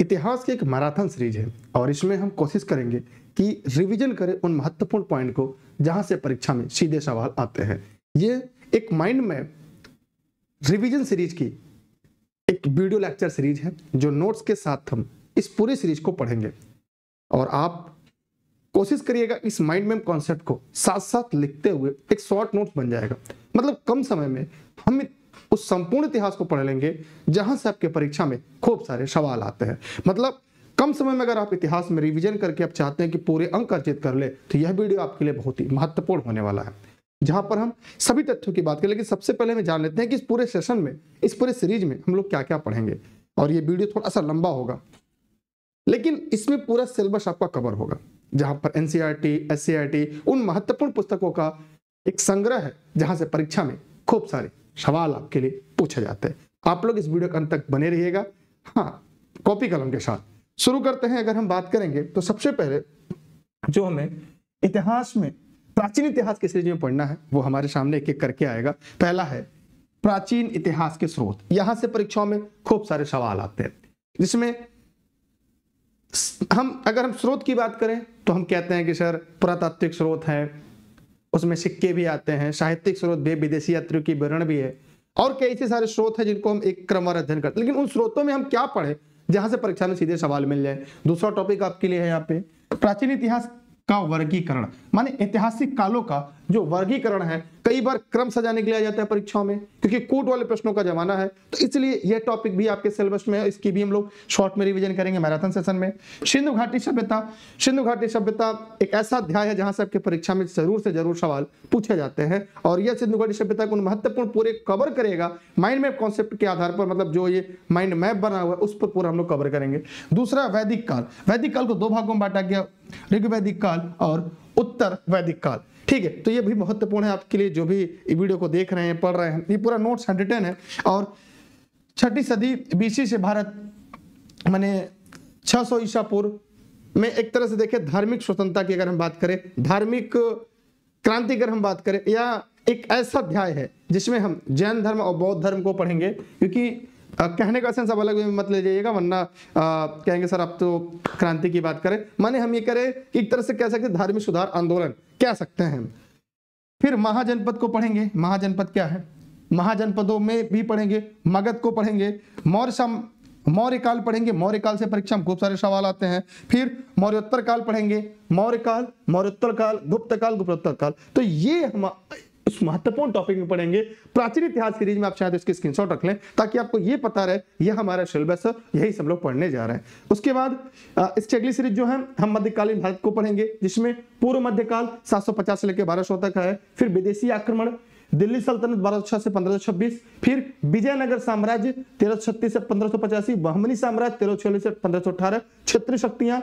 इतिहास की एक मैराथन सीरीज है और इसमें हम कोशिश करेंगे कि रिवीजन करें उन महत्वपूर्ण पॉइंट को जहां से परीक्षा में सीधे सवाल आते हैं ये एक माइंड मैप रिवीजन सीरीज की एक वीडियो लेक्चर सीरीज है जो नोट्स के साथ हम इस पूरी सीरीज को पढ़ेंगे और आप कोशिश करिएगा इस माइंड मैप कॉन्सेप्ट को साथ साथ लिखते हुए एक शॉर्ट नोट्स बन जाएगा मतलब कम समय में हम उस संपूर्ण इतिहास को पढ़ लेंगे जहां से आपके परीक्षा में खूब सारे सवाल आते हैं मतलब कम समय में अगर आप इतिहास में रिवीजन करके आप चाहते हैं कि पूरे अंक अर्जित कर ले तो यह वीडियो आपके लिए बहुत ही महत्वपूर्ण होने वाला है जहां पर हम सभी तथ्यों की बात करें लेकिन सबसे पहले हमें जान लेते हैं कि इस पूरे सेशन में इस पूरे सीरीज में हम लोग क्या क्या पढ़ेंगे और ये वीडियो थोड़ा सा लंबा होगा लेकिन इसमें पूरा सिलेबस आपका कवर होगा जहां पर एनसीईआरटी एससीईआरटी e e उन महत्वपूर्ण पुस्तकों का एक संग्रह है जहां से परीक्षा में खूब सारे सवाल आपके लिए पूछे जाते हैं तो आप लोग इस वीडियो के अंत तक बने रहिएगा हाँ कॉपी कलम के साथ शुरू करते हैं अगर हम बात करेंगे तो सबसे पहले जो हमें इतिहास में प्राचीन इतिहास की सीरीज में पढ़ना है वो हमारे सामने एक एक करके आएगा पहला है प्राचीन इतिहास के स्रोत यहां से परीक्षाओं में खूब सारे सवाल आते हैं जिसमें हम अगर हम स्रोत की बात करें तो हम कहते हैं कि सर पुरातात्विक स्रोत है उसमें सिक्के भी आते हैं साहित्यिक स्रोत भी विदेशी यात्रियों की विवरण भी है और कई ऐसे सारे स्रोत हैं जिनको हम एक क्रमवार अध्ययन करते हैं लेकिन उन स्रोतों में हम क्या पढ़े जहां से परीक्षा में सीधे सवाल मिल जाए दूसरा टॉपिक आपके लिए है यहाँ पे प्राचीन इतिहास का वर्गीकरण माने ऐतिहासिक कालों का जो वर्गीकरण है कई बार क्रम सजाने के लिए आ जाता है परीक्षाओं में क्योंकि कोर्ट वाले प्रश्नों का जमाना है तो इसलिए यह टॉपिक भी आपके सिलेबस में है इसकी भी हम लोग शॉर्ट में रिविजन करेंगे मैराथन सेशन में सिंधु घाटी सभ्यता सिंधु घाटी सभ्यता एक ऐसा अध्याय है जहां से आपके परीक्षा में जरूर से जरूर सवाल पूछे जाते हैं और यह सिंधु घाटी सभ्यता को महत्वपूर्ण पूरे कवर करेगा माइंड मैप कॉन्सेप्ट के आधार पर मतलब जो ये माइंड मैप बना हुआ है उस पर पूरा हम लोग कवर करेंगे दूसरा वैदिक काल वैदिक काल को दो भागों में बांटा गया ऋग्वैदिक काल और उत्तर वैदिक काल ठीक है तो ये भी महत्वपूर्ण है आपके लिए जो भी वीडियो को देख रहे हैं पढ़ रहे हैं ये पूरा नोट्स हंड्रेड है और छठी सदी बीसी से भारत मैंने 600 सौ ईसा पूर्व में एक तरह से देखें धार्मिक स्वतंत्रता की अगर हम बात करें धार्मिक क्रांति अगर हम बात करें या एक ऐसा अध्याय है जिसमें हम जैन धर्म और बौद्ध धर्म को पढ़ेंगे क्योंकि आ, कहने का सेंस आप अलग मत ले जाइएगा वरना कहेंगे सर आप तो क्रांति की बात करें माने हम ये करें कि एक तरह से कह सकते धार्मिक सुधार आंदोलन कह सकते हैं फिर महाजनपद को पढ़ेंगे महाजनपद क्या है महाजनपदों में भी पढ़ेंगे मगध को पढ़ेंगे मौर्य मौर्य काल पढ़ेंगे मौर्य काल से परीक्षा में खूब सारे सवाल आते हैं फिर मौर्योत्तर काल पढ़ेंगे मौर्य काल मौर्योत्तर काल गुप्त काल गुप्तोत्तर काल तो ये हम उस महत्वपूर्ण टॉपिक में पढ़ेंगे प्राचीन इतिहास सीरीज में आप तो इसके स्क्रीनशॉट रख लें ताकि आपको ये पता रहे यह हमारा सिलेबस यही सब लोग पढ़ने जा रहे हैं उसके बाद इसकी अगली सीरीज जो है हम मध्यकालीन भारत को पढ़ेंगे जिसमें पूर्व मध्यकाल 750 से लेकर 1200 तक है फिर विदेशी आक्रमण दिल्ली सल्तनत बारह से 1526 फिर विजयनगर साम्राज्य 1336 से पंद्रह 1585 बहमनी साम्राज्य 1346 से पंद्रह सौ अठारह क्षेत्रीय शक्तियां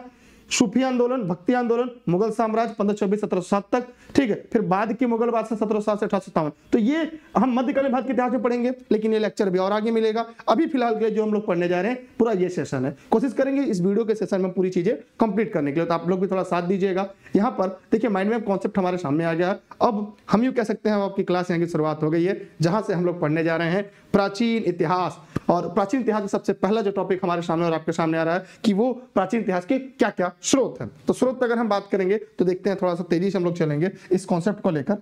सूफी आंदोलन भक्ति आंदोलन मुगल साम्राज्य पंद्रह छब्बीस सत्रह सात तक ठीक है फिर बाद की मुगल बादशाह सत्रह सात से अठारह सत्तावन तो ये हम मध्यकालीन भारत के इतिहास में पढ़ेंगे लेकिन ये लेक्चर भी और आगे मिलेगा अभी फिलहाल के लिए जो हम लोग पढ़ने जा रहे हैं पूरा ये सेशन है कोशिश करेंगे इस वीडियो के सेशन में पूरी चीजें कंप्लीट करने के लिए तो आप लोग भी थोड़ा साथ दीजिएगा यहाँ पर देखिए माइंड मैप कॉन्सेप्ट हमारे सामने आ गया अब हम यू कह सकते हैं आपकी क्लास यहाँ की शुरुआत हो गई है जहां से हम लोग पढ़ने जा रहे हैं प्राचीन इतिहास और प्राचीन इतिहास का सबसे पहला जो टॉपिक हमारे सामने और आपके सामने आ रहा है कि वो प्राचीन इतिहास के क्या क्या स्रोत हैं तो स्रोत अगर हम बात करेंगे तो देखते हैं थोड़ा सा तेजी से हम लोग चलेंगे इस कॉन्सेप्ट को लेकर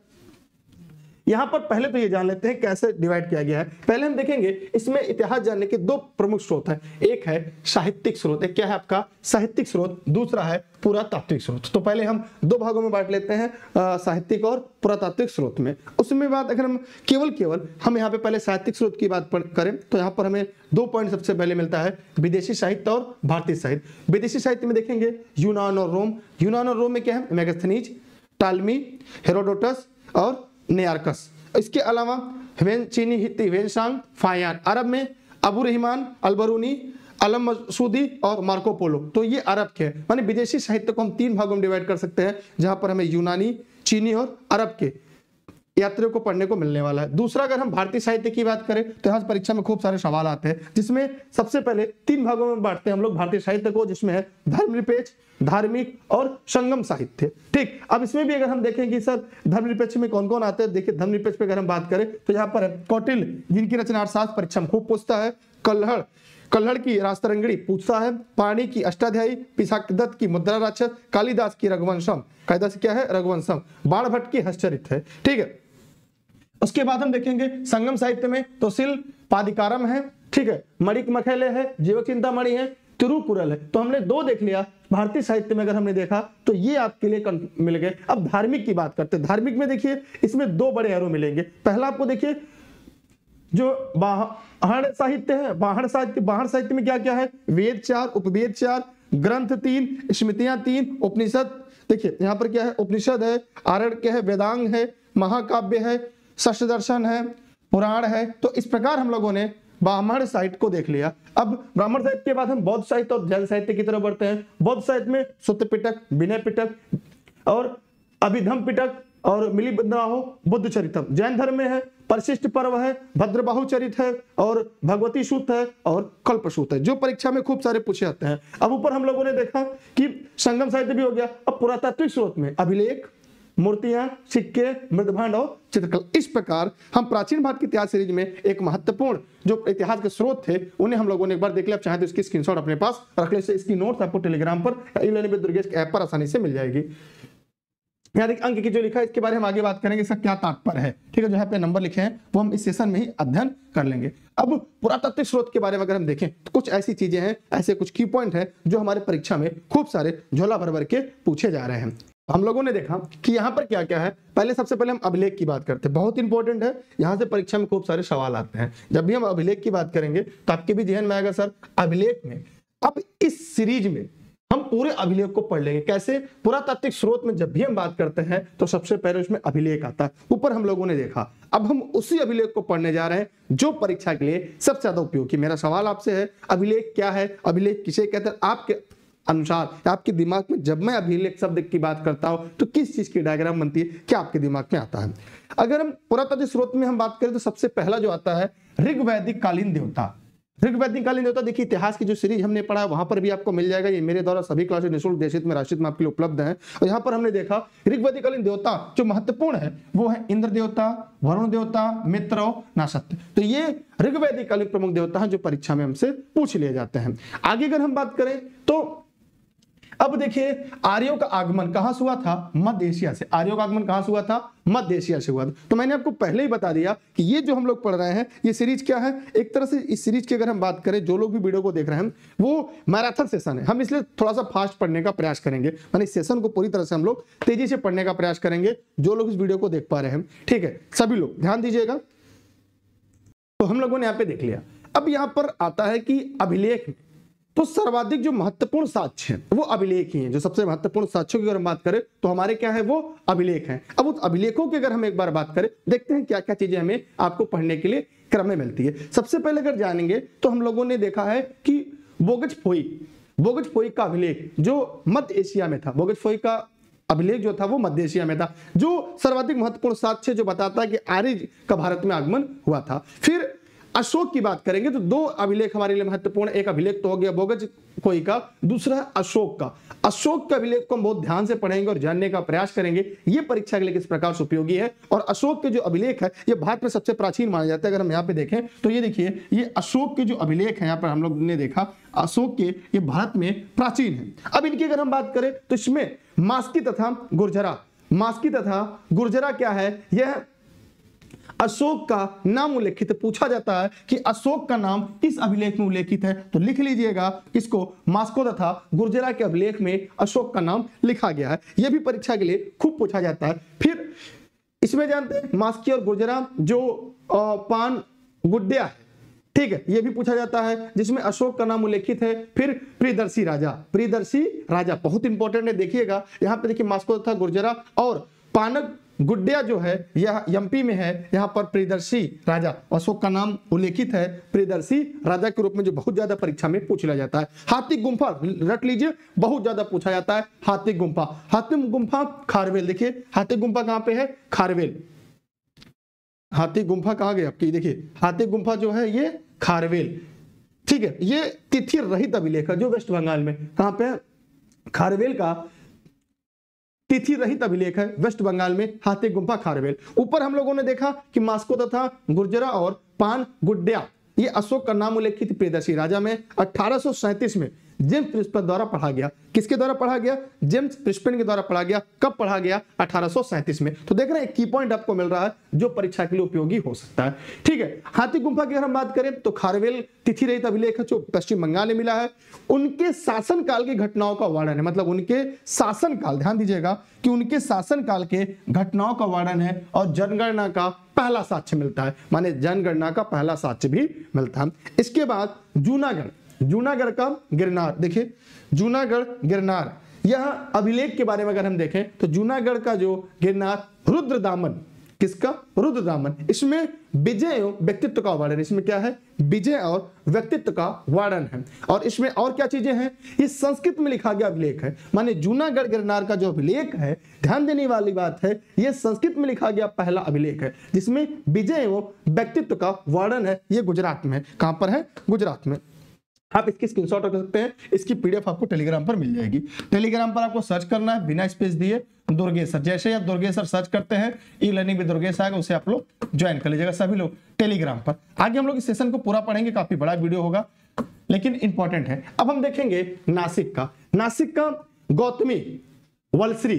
यहां पर पहले तो ये जान लेते हैं कैसे डिवाइड किया गया है पहले हम देखेंगे इसमें इतिहास जानने के दो प्रमुख स्रोत हैं एक है साहित्यिक स्रोत एक क्या है आपका साहित्यिक स्रोत दूसरा है पुरातात्विक स्रोत तो पहले हम दो भागों में बांट लेते हैं साहित्यिक और पुरातात्विक स्रोत में उसमें बात अगर हम केवल केवल हम यहाँ पे पहले साहित्यिक स्रोत की बात करें तो यहाँ पर हमें दो पॉइंट सबसे पहले मिलता है विदेशी साहित्य और भारतीय साहित्य विदेशी साहित्य में देखेंगे यूनान और रोम यूनान और रोम में क्या है मैगस्थनीज टालमी हेरोडोटस और नेयारकस इसके अलावा वेन चीनी हित्ती वेनशांग फायान अरब में अबू रहमान अलबरूनी अलम मसूदी और मार्कोपोलो तो ये अरब के मानी विदेशी साहित्य को हम तीन भागों में डिवाइड कर सकते हैं जहां पर हमें यूनानी चीनी और अरब के यात्रियों को पढ़ने को मिलने वाला है दूसरा अगर हम भारतीय साहित्य की बात करें तो यहाँ परीक्षा में खूब सारे सवाल आते हैं जिसमें सबसे पहले तीन भागों में बांटते हैं हम लोग भारतीय साहित्य को जिसमें है धर्मनिरपेक्ष धार्मिक और संगम साहित्य ठीक अब इसमें भी अगर हम देखें कि सर धर्मनिरपेक्ष में कौन कौन आते हैं देखिए धर्मनिरपेक्ष पे अगर हम बात करें तो यहाँ पर कौटिल जिनकी रचना अर्थात परीक्षा में खूब पूछता है कल्हड़ कल्हड़ की रास्तरंगड़ी पूछता है पाणी की अष्टाध्यायी दत्त की मुद्रा राक्षस कालिदास की रघुवंशम कालिदास क्या है रघुवंशम बाणभट्ट की हस्तरित है ठीक है उसके बाद हम देखेंगे संगम साहित्य में तो सिल पादिकारम है ठीक है मणिक मखेले है जीव चिंता मणि है तिरुकुरल है तो हमने दो देख लिया भारतीय साहित्य में अगर हमने देखा तो ये आपके लिए मिल गए अब धार्मिक की बात करते हैं धार्मिक में देखिए इसमें दो बड़े एरो मिलेंगे पहला आपको देखिए जो बाहर साहित्य है बाहर साहित्य बाहर साहित्य में क्या क्या है वेद चार उपवेद चार ग्रंथ तीन स्मृतियां तीन उपनिषद देखिए यहाँ पर क्या है उपनिषद है आरण्य है वेदांग है महाकाव्य है षष्ठ दर्शन है पुराण है तो इस प्रकार हम लोगों ने ब्राह्मण साहित्य को देख लिया अब ब्राह्मण साहित्य के बाद हम बौद्ध साहित्य और जैन साहित्य की तरफ बढ़ते हैं बौद्ध साहित्य में सुत पिटक विनय पिटक और अभिधम पिटक और मिली हो बुद्ध चरितम जैन धर्म में है परिशिष्ट पर्व है भद्रबाहु चरित है और भगवती सूत है और कल्प सूत है जो परीक्षा में खूब सारे पूछे जाते हैं अब ऊपर हम लोगों ने देखा कि संगम साहित्य भी हो गया अब पुरातात्विक स्रोत में अभिलेख मूर्तियां सिक्के मृदभांड और चित्रकला इस प्रकार हम प्राचीन भारत की इतिहास सीरीज में एक महत्वपूर्ण जो इतिहास के स्रोत थे उन्हें हम लोगों ने एक बार देख लिया चाहे तो इसकी स्क्रीनशॉट अपने पास रख ले इसकी नोट आपको टेलीग्राम पर दुर्गेश ऐप पर आसानी से मिल जाएगी यहाँ देखिए अंक की जो लिखा है इसके बारे में हम आगे बात करेंगे इसका क्या तात्पर है ठीक है जो यहाँ पे नंबर लिखे हैं वो हम इस सेशन में ही अध्ययन कर लेंगे अब पुरातात्विक स्रोत के बारे में अगर हम देखें तो कुछ ऐसी चीजें हैं ऐसे कुछ की पॉइंट है जो हमारे परीक्षा में खूब सारे झोला भर भर के पूछे जा रहे हैं हम लोगों ने देखा कि यहाँ पर क्या क्या है पहले सबसे पहले हम अभिलेख की बात करते हैं बहुत इंपॉर्टेंट है यहाँ से परीक्षा में खूब सारे सवाल आते हैं जब भी हम अभिलेख की बात करेंगे तो आपके भी ध्यान में आएगा सर अभिलेख में अब इस सीरीज में हम पूरे अभिलेख को पढ़ लेंगे कैसे पुरातात्विक स्रोत में जब भी हम बात करते हैं तो सबसे पहले उसमें अभिलेख आता है ऊपर हम लोगों ने देखा अब हम उसी अभिलेख को पढ़ने जा रहे हैं जो परीक्षा के लिए सबसे ज्यादा उपयोगी मेरा सवाल आपसे है अभिलेख क्या है अभिलेख किसे कहते हैं आपके अनुसार आपके दिमाग में जब मैं अभिलेख शब्द की बात करता हूं तो किस चीज की डायग्राम बनती है क्या आपके दिमाग में आता है अगर हम पुरातत्व स्रोत में हम बात करें तो सबसे पहला जो आता है ऋग्वैदिक कालीन देवता ऋग्वैदिक कालीन देवता देखिए इतिहास की जो सीरीज हमने पढ़ा वहां पर भी आपको मिल जाएगा ये मेरे द्वारा सभी क्लासेस निःशुल्क देशित में राशि में आपके लिए उपलब्ध है और यहाँ पर हमने देखा ऋग्वैदिक कालीन देवता जो महत्वपूर्ण है वो है इंद्र देवता वरुण देवता मित्र और नासत्य तो ये ऋग्वैदिक कालीन प्रमुख देवता है जो परीक्षा में हमसे पूछ लिए जाते हैं आगे अगर हम बात करें तो अब देखिए आर्यों का आगमन कहां से हुआ था मध्य एशिया से आर्यों का आगमन कहां से हुआ था मध्य एशिया से हुआ था तो मैंने आपको पहले ही बता दिया कि ये जो हम लोग पढ़ रहे हैं ये सीरीज क्या है एक तरह से इस सीरीज की अगर हम बात करें जो लोग भी वीडियो को देख रहे हैं वो मैराथन सेशन है हम इसलिए थोड़ा सा फास्ट पढ़ने का प्रयास करेंगे मैंने इस सेशन को पूरी तरह से हम लोग तेजी से पढ़ने का प्रयास करेंगे जो लोग इस वीडियो को देख पा रहे हैं ठीक है सभी लोग ध्यान दीजिएगा तो हम लोगों ने यहाँ पे देख लिया अब यहां पर आता है कि अभिलेख तो सर्वाधिक जो महत्वपूर्ण साक्ष्य हैं वो अभिलेख ही हैं जो सबसे महत्वपूर्ण साक्ष्यों की अगर हम बात करें तो हमारे क्या है वो अभिलेख हैं अब उस अभिलेखों की अगर हम एक बार बात करें देखते हैं क्या क्या चीजें हमें आपको पढ़ने के लिए क्रम में मिलती है सबसे पहले अगर जानेंगे तो हम लोगों ने देखा है कि बोगज फोई बोगज फोई का अभिलेख जो मध्य एशिया में था बोगज फोई का अभिलेख जो था वो मध्य एशिया में था जो सर्वाधिक महत्वपूर्ण साक्ष्य जो बताता है कि आर्य का भारत में आगमन हुआ था फिर अशोक की बात करेंगे तो दो अभिलेख हमारे लिए महत्वपूर्ण एक अभिलेख तो हो गया बोगज कोई का दूसरा है अशोक का अशोक का अभिलेख को हम बहुत ध्यान से पढ़ेंगे और जानने का प्रयास करेंगे ये परीक्षा के लिए किस प्रकार से उपयोगी है और अशोक के जो अभिलेख है ये भारत में सबसे प्राचीन माना जाता है अगर हम यहाँ पे देखें तो ये देखिए ये अशोक के जो अभिलेख है यहाँ पर हम लोग ने देखा अशोक के ये भारत में प्राचीन है अब इनकी अगर हम बात करें तो इसमें मास्की तथा गुर्जरा मास्की तथा गुर्जरा क्या है यह अशोक का नाम उल्लेखित पूछा जाता है कि अशोक का नाम किस अभिलेख में उल्लेखित है तो लिख लीजिएगा इसको मास्को तथा गुर्जरा के अभिलेख में अशोक का नाम लिखा गया है यह भी परीक्षा के लिए खूब पूछा जाता है फिर इसमें जानते हैं मास्की और गुर्जरा जो पान गुड्डिया है ठीक है ये भी पूछा जाता है जिसमें अशोक का नाम उल्लेखित है फिर प्रियदर्शी राजा प्रियदर्शी राजा बहुत इंपॉर्टेंट है देखिएगा यहाँ पे देखिए मास्को तथा गुर्जरा और पानक गुड्डिया जो है यह एमपी में है यहाँ पर प्रियदर्शी राजा अशोक का नाम उल्लेखित है प्रियदर्शी राजा के रूप में जो बहुत ज्यादा परीक्षा में पूछ लिया जाता है हाथी गुम्फा रट लीजिए बहुत ज्यादा पूछा जाता है हाथी गुम्फा हाथी गुम्फा खारवेल देखिए हाथी गुम्फा कहाँ पे है खारवेल हाथी गुम्फा कहा गया आपकी देखिए हाथी गुम्फा जो है ये खारवेल ठीक है ये तिथि रहित अभिलेख है जो वेस्ट बंगाल में कहाँ पे खारवेल का तिथि रहित अभिलेख है वेस्ट बंगाल में हाथी गुम्फा खारवेल ऊपर हम लोगों ने देखा कि मास्को तथा गुर्जरा और पान गुड्या ये अशोक का नाम उल्लेखित प्रियदर्शी राजा में अठारह में जेम्स प्रिस्पिन द्वारा पढ़ा गया किसके द्वारा पढ़ा गया जेम्स प्रिस्पिन के द्वारा पढ़ा गया कब पढ़ा गया अठारह में तो देख रहे हैं की पॉइंट आपको मिल रहा है जो परीक्षा के लिए उपयोगी हो सकता है ठीक है हाथी गुंफा की अगर हम बात करें तो खारवेल तिथि रहित अभिलेख जो पश्चिम बंगाल में मिला है उनके शासन काल की घटनाओं का वर्णन है मतलब उनके शासन काल ध्यान दीजिएगा कि उनके शासन काल के घटनाओं का वर्णन है और जनगणना का पहला साक्ष्य मिलता है माने जनगणना का पहला साक्ष्य भी मिलता है इसके बाद जूनागढ़ जूनागढ़ का गिरनार देखिए जूनागढ़ गिरनार यह अभिलेख के बारे में अगर हम देखें तो जूनागढ़ का जो गिरनार रुद्र दामन किसका रुद्र दामन इसमें विजय व्यक्तित्व का वर्णन इसमें क्या है विजय और व्यक्तित्व का वर्णन है और इसमें और क्या चीजें हैं ये संस्कृत में लिखा गया अभिलेख है माने जूनागढ़ गिरनार का जो अभिलेख है ध्यान देने वाली बात है ये संस्कृत में लिखा गया पहला अभिलेख है जिसमें विजय व्यक्तित्व का वर्णन है ये गुजरात में कहां पर है गुजरात में आप इसकी स्क्रीनशॉट रख सकते हैं इसकी पीडीएफ आपको टेलीग्राम पर मिल जाएगी टेलीग्राम पर आपको सर्च करना है बिना स्पेस दिए दुर्गेश्वर जैसे आप दुर्गेश सर्च करते हैं ई लर्निंग भी दुर्गेश आएगा उसे आप लोग ज्वाइन कर लीजिएगा सभी लोग टेलीग्राम पर आगे हम लोग इस सेशन को पूरा पढ़ेंगे काफी बड़ा वीडियो होगा लेकिन इंपॉर्टेंट है अब हम देखेंगे नासिक का नासिक का गौतमी वलश्री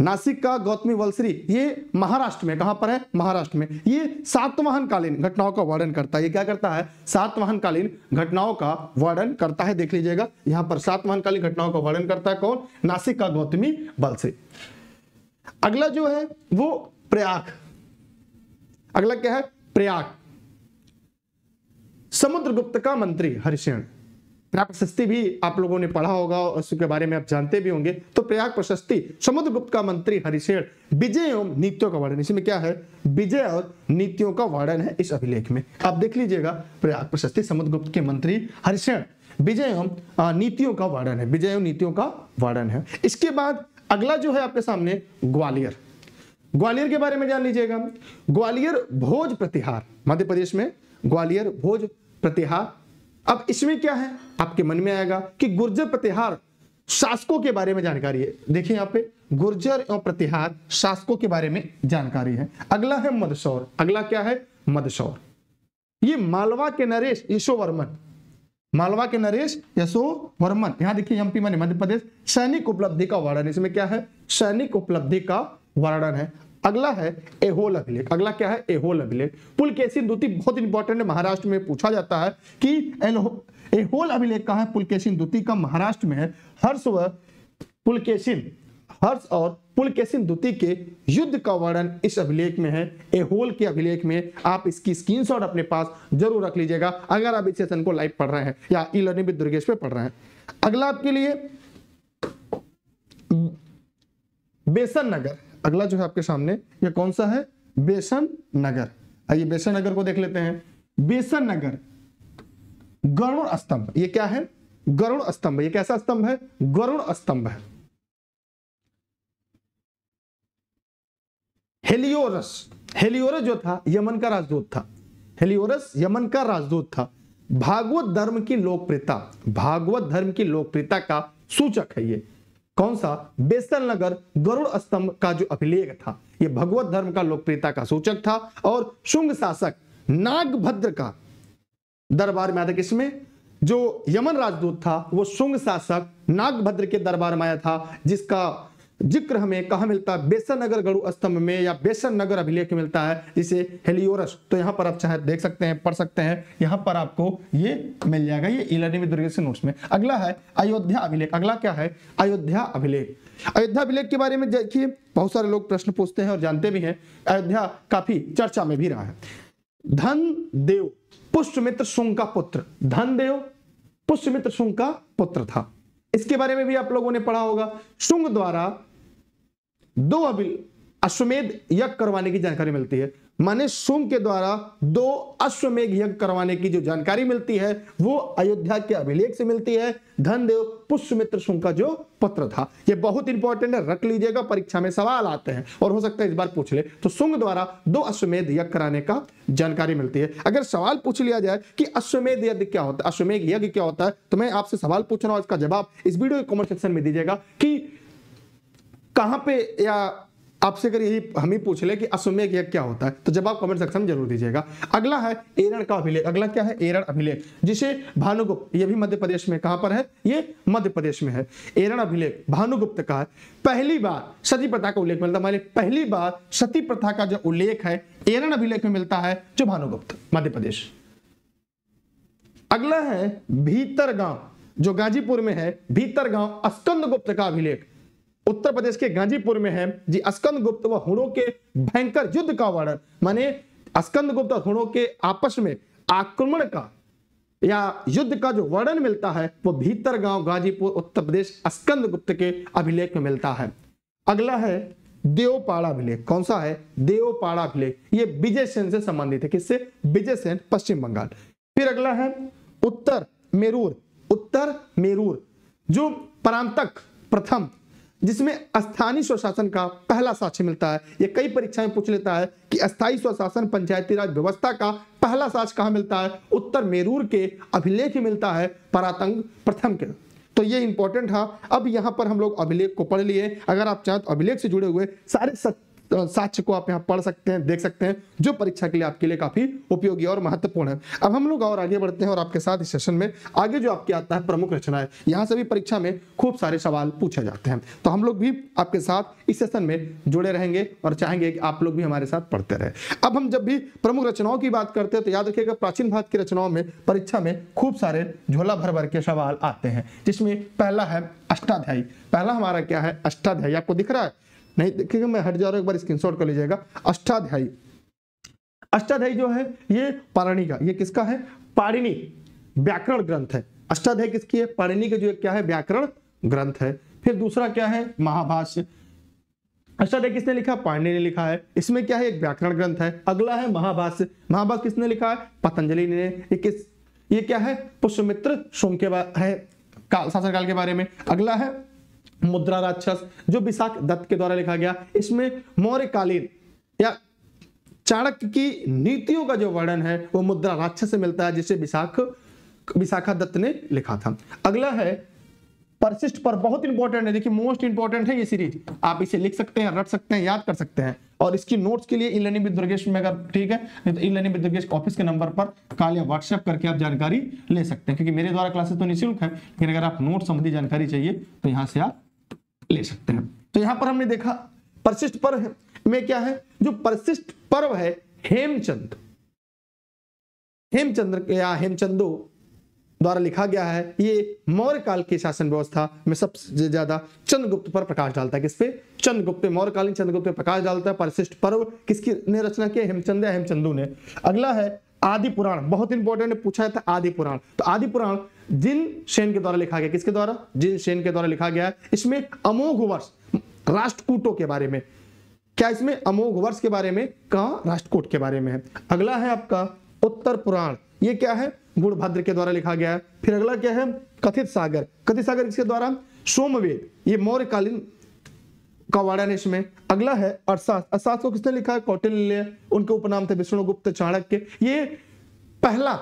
नासिक का गौतमी वलसरी ये महाराष्ट्र में कहां पर है महाराष्ट्र में ये सातवाहन कालीन घटनाओं का वर्णन करता है ये क्या करता है सातवाहन कालीन घटनाओं का वर्णन करता है देख लीजिएगा यहां पर सातवाहन कालीन घटनाओं का वर्णन करता है कौन नासिक का गौतमी वलसरी अगला जो है वो प्रयाग अगला क्या है प्रयाग समुद्रगुप्त का मंत्री हरिशेण प्रयाग प्रशस्ति भी आप लोगों ने पढ़ा होगा और उसके बारे में आप जानते भी होंगे तो प्रयाग प्रशस्ति समुद्रगुप्त का मंत्री हरिशेण विजय एवं नीतियों का वर्णन इसमें क्या है विजय और नीतियों का वर्णन है इस अभिलेख में आप देख लीजिएगा प्रयाग प्रशस्ति समुद्रगुप्त के मंत्री हरिशेण विजय एवं नीतियों का वर्णन है विजय एवं नीतियों का वर्णन है इसके बाद अगला जो है आपके सामने ग्वालियर ग्वालियर के बारे में जान लीजिएगा ग्वालियर भोज प्रतिहार मध्य प्रदेश में ग्वालियर भोज प्रतिहार अब इसमें क्या है आपके मन में आएगा कि गुर्जर प्रतिहार शासकों के बारे में जानकारी है देखिए यहाँ पे गुर्जर और प्रतिहार शासकों के बारे में जानकारी है अगला है मदसौर अगला क्या है मदसौर ये मालवा के नरेश यशोवर्मन मालवा के नरेश यशो वर्मन यहां देखिए एमपी माने मध्य प्रदेश सैनिक उपलब्धि का वर्णन इसमें क्या है सैनिक उपलब्धि का वर्णन है अगला है एहोल अभिलेख अगला क्या है एहोल अभिलेख पुल केसिन द्वितीय बहुत इंपॉर्टेंट है महाराष्ट्र में पूछा जाता है कि एहोल अभिलेख कहा है पुलकेसिन द्वितीय का महाराष्ट्र में है हर्ष व पुलकेसिन हर्ष और पुलकेसिन द्वितीय के युद्ध का वर्णन इस अभिलेख में है एहोल के अभिलेख में आप इसकी स्क्रीनशॉट अपने पास जरूर रख लीजिएगा अगर आप इस सेशन को लाइव पढ़ रहे हैं या ई लर्निंग विद दुर्गेश पे पढ़ रहे हैं अगला आपके लिए बेसन नगर अगला जो है आपके सामने ये कौन सा है बेसन नगर आइए बेसन नगर को देख लेते हैं बेसन नगर गरुण स्तंभ ये क्या है गरुण स्तंभ ये कैसा स्तंभ है गरुण स्तंभ है हेलियोरस हेलियोरस जो था यमन का राजदूत था हेलियोरस यमन का राजदूत था भागवत धर्म की लोकप्रियता भागवत धर्म की लोकप्रियता का सूचक है ये कौन सा बेसल नगर गरुड़ स्तंभ का जो अभिलेख था यह भगवत धर्म का लोकप्रियता का सूचक था और शुंग शासक नागभद्र का दरबार में आया था किसमें जो यमन राजदूत था वो शुंग शासक नागभद्र के दरबार में आया था जिसका जिक्र हमें कहा मिलता है बेसन नगर गढ़ु स्तंभ में या बेसन नगर अभिलेख मिलता है जिसे हेलियोरस तो यहां पर आप चाहे देख सकते हैं पढ़ सकते हैं यहां पर आपको ये मिल जाएगा ये इलानी में दुर्गेश नोट्स में अगला है अयोध्या अभिलेख अगला क्या है अयोध्या अभिलेख अयोध्या अभिलेख के बारे में देखिए बहुत सारे लोग प्रश्न पूछते हैं और जानते भी हैं अयोध्या काफी चर्चा में भी रहा है धन देव पुष्यमित्र सुंग का पुत्र धन देव पुष्यमित्र सुंग का पुत्र था इसके बारे में भी आप लोगों ने पढ़ा होगा शुंग द्वारा दो अभिल अश्वमेध यज्ञ करवाने की जानकारी मिलती है माने सुंग के द्वारा दो अश्वमेघ यज्ञ करवाने की जो जानकारी मिलती है वो अयोध्या के अभिलेख से मिलती है धनदेव पुष्यमित्र सुंग का जो पत्र था ये बहुत इंपॉर्टेंट है रख लीजिएगा परीक्षा में सवाल आते हैं और हो सकता है इस बार पूछ ले तो सुंग द्वारा दो अश्वमेध यज्ञ कराने का जानकारी मिलती है अगर सवाल पूछ लिया जाए कि अश्वमेध यज्ञ क्या होता है अश्वमेघ यज्ञ क्या होता है तो मैं आपसे सवाल पूछ रहा हूं इसका जवाब इस वीडियो के कॉमेंट सेक्शन में दीजिएगा कि कहां पे या आपसे अगर यही हम ही पूछ ले कि अश्वमेघ यज्ञ क्या होता है तो जवाब कमेंट सेक्शन में जरूर दीजिएगा अगला है एरण का अभिलेख अगला क्या है एरण अभिलेख जिसे भानुगुप्त ये भी मध्य प्रदेश में कहां पर है ये मध्य प्रदेश में है एरण अभिलेख भानुगुप्त का है पहली बार सती प्रथा का उल्लेख मिलता है पहली बार सती प्रथा का जो उल्लेख है एरण अभिलेख में मिलता है जो भानुगुप्त मध्य प्रदेश अगला है भीतर गांव जो गाजीपुर में है भीतर गांव अस्कंद गुप्त का अभिलेख उत्तर प्रदेश के गाजीपुर में है जी अस्कंद गुप्त व हुड़ों के भयंकर युद्ध का वर्णन माने अस्कंद गुप्त और हुड़ों के आपस में आक्रमण का या युद्ध का जो वर्णन मिलता है वो भीतर गांव गाजीपुर उत्तर प्रदेश अस्कंद गुप्त के अभिलेख में मिलता है अगला है देवपाड़ा अभिलेख कौन सा है देवपाड़ा अभिलेख ये विजय सेन से संबंधित है किससे विजय सेन पश्चिम बंगाल फिर अगला है उत्तर मेरूर उत्तर मेरूर जो प्रांतक प्रथम जिसमें स्थानीय स्वशासन का पहला साक्ष्य मिलता है ये कई परीक्षाएं पूछ लेता है कि स्थायी स्वशासन पंचायती राज व्यवस्था का पहला साक्ष्य कहाँ मिलता है उत्तर मेरूर के अभिलेख मिलता है परातंग प्रथम के तो ये इंपॉर्टेंट था अब यहाँ पर हम लोग अभिलेख को पढ़ लिए अगर आप चाहें तो अभिलेख से जुड़े हुए सारे सत्य तो साक्ष्य को आप यहाँ पढ़ सकते हैं देख सकते हैं जो परीक्षा के लिए आपके लिए काफी उपयोगी और महत्वपूर्ण है अब हम लोग और आगे बढ़ते हैं और आपके साथ इस सेशन में आगे जो आपके आता है प्रमुख रचना है यहाँ से भी परीक्षा में खूब सारे सवाल पूछे जाते हैं तो हम लोग भी आपके साथ इस सेशन में जुड़े रहेंगे और चाहेंगे कि आप लोग भी हमारे साथ पढ़ते रहे अब हम जब भी प्रमुख रचनाओं की बात करते हैं तो याद रखिएगा प्राचीन भारत की रचनाओं में परीक्षा में खूब सारे झोला भर भर के सवाल आते हैं जिसमें पहला है अष्टाध्यायी पहला हमारा क्या है अष्टाध्यायी आपको दिख रहा है नहीं देखिएगा मैं हट जा रहा हूँ एक बार स्क्रीन कर लीजिएगा अष्टाध्यायी अष्टाध्यायी जो है ये पारणी का ये किसका है पारिणी व्याकरण ग्रंथ है अष्टाध्याय किसकी है पारिणी का जो क्या है व्याकरण ग्रंथ है फिर दूसरा क्या है महाभाष्य अष्टाध्याय किसने लिखा पांडे ने लिखा है इसमें क्या है एक व्याकरण ग्रंथ है अगला है महाभाष्य महाभाष्य किसने लिखा है पतंजलि ने ये किस ये क्या है पुष्यमित्र सोम के बारे है काल शासन काल के बारे में अगला है मुद्रा राक्षस जो विशाख दत्त के द्वारा लिखा गया इसमें कालीन या चाणक्य की नीतियों का जो वर्णन है वो मुद्रा राक्षस से मिलता है जिसे विशाख विशाखा दत्त ने लिखा था अगला है परसिस्ट पर बहुत इंपॉर्टेंट है देखिए मोस्ट इंपॉर्टेंट है ये सीरीज आप इसे लिख सकते हैं रट सकते हैं याद कर सकते हैं और इसकी नोट्स के लिए इन लर्निंग दुर्गेश में अगर ठीक है नहीं तो इन दुर्गेश ऑफिस के नंबर पर कॉल या व्हाट्सएप करके आप जानकारी ले सकते हैं क्योंकि मेरे द्वारा क्लासेस तो निःशुल्क है लेकिन अगर आप नोट संबंधी जानकारी चाहिए तो यहाँ से आप ले सकते हैं तो यहां पर हमने देखा परशिष्ट पर्व में क्या है जो परशिष्ट पर्व है हेमचंद हेमचंद्र या हेमचंदो द्वारा लिखा गया है ये मौर्य काल की शासन व्यवस्था में सबसे ज्यादा चंद्रगुप्त पर प्रकाश डालता है किस पे चंद्रगुप्त कालीन चंद्रगुप्त पर प्रकाश डालता है परशिष्ट पर्व किसकी ने रचना किया हेमचंद या हेमचंदू ने अगला है आदि पुराण बहुत इंपॉर्टेंट पूछा था आदि पुराण तो आदि पुराण जिन सेन के द्वारा लिखा गया किसके द्वारा जिन सेन के द्वारा लिखा गया है इसमें अमोघ वर्ष राष्ट्रकूटों के बारे में क्या इसमें अमोघ वर्ष के बारे में कहा राष्ट्रकूट के बारे में है अगला है आपका उत्तर पुराण ये क्या है गुणभद्र के द्वारा लिखा गया है फिर अगला क्या है कथित सागर कथित सागर किसके द्वारा सोमवेद ये मौर्यकालीन कवाड़ानिश में अगला है अर्थशास्त्र अर्थशास्त्र को किसने लिखा है कौटिल्य उनके उपनाम थे विष्णुगुप्त चाणक्य ये पहला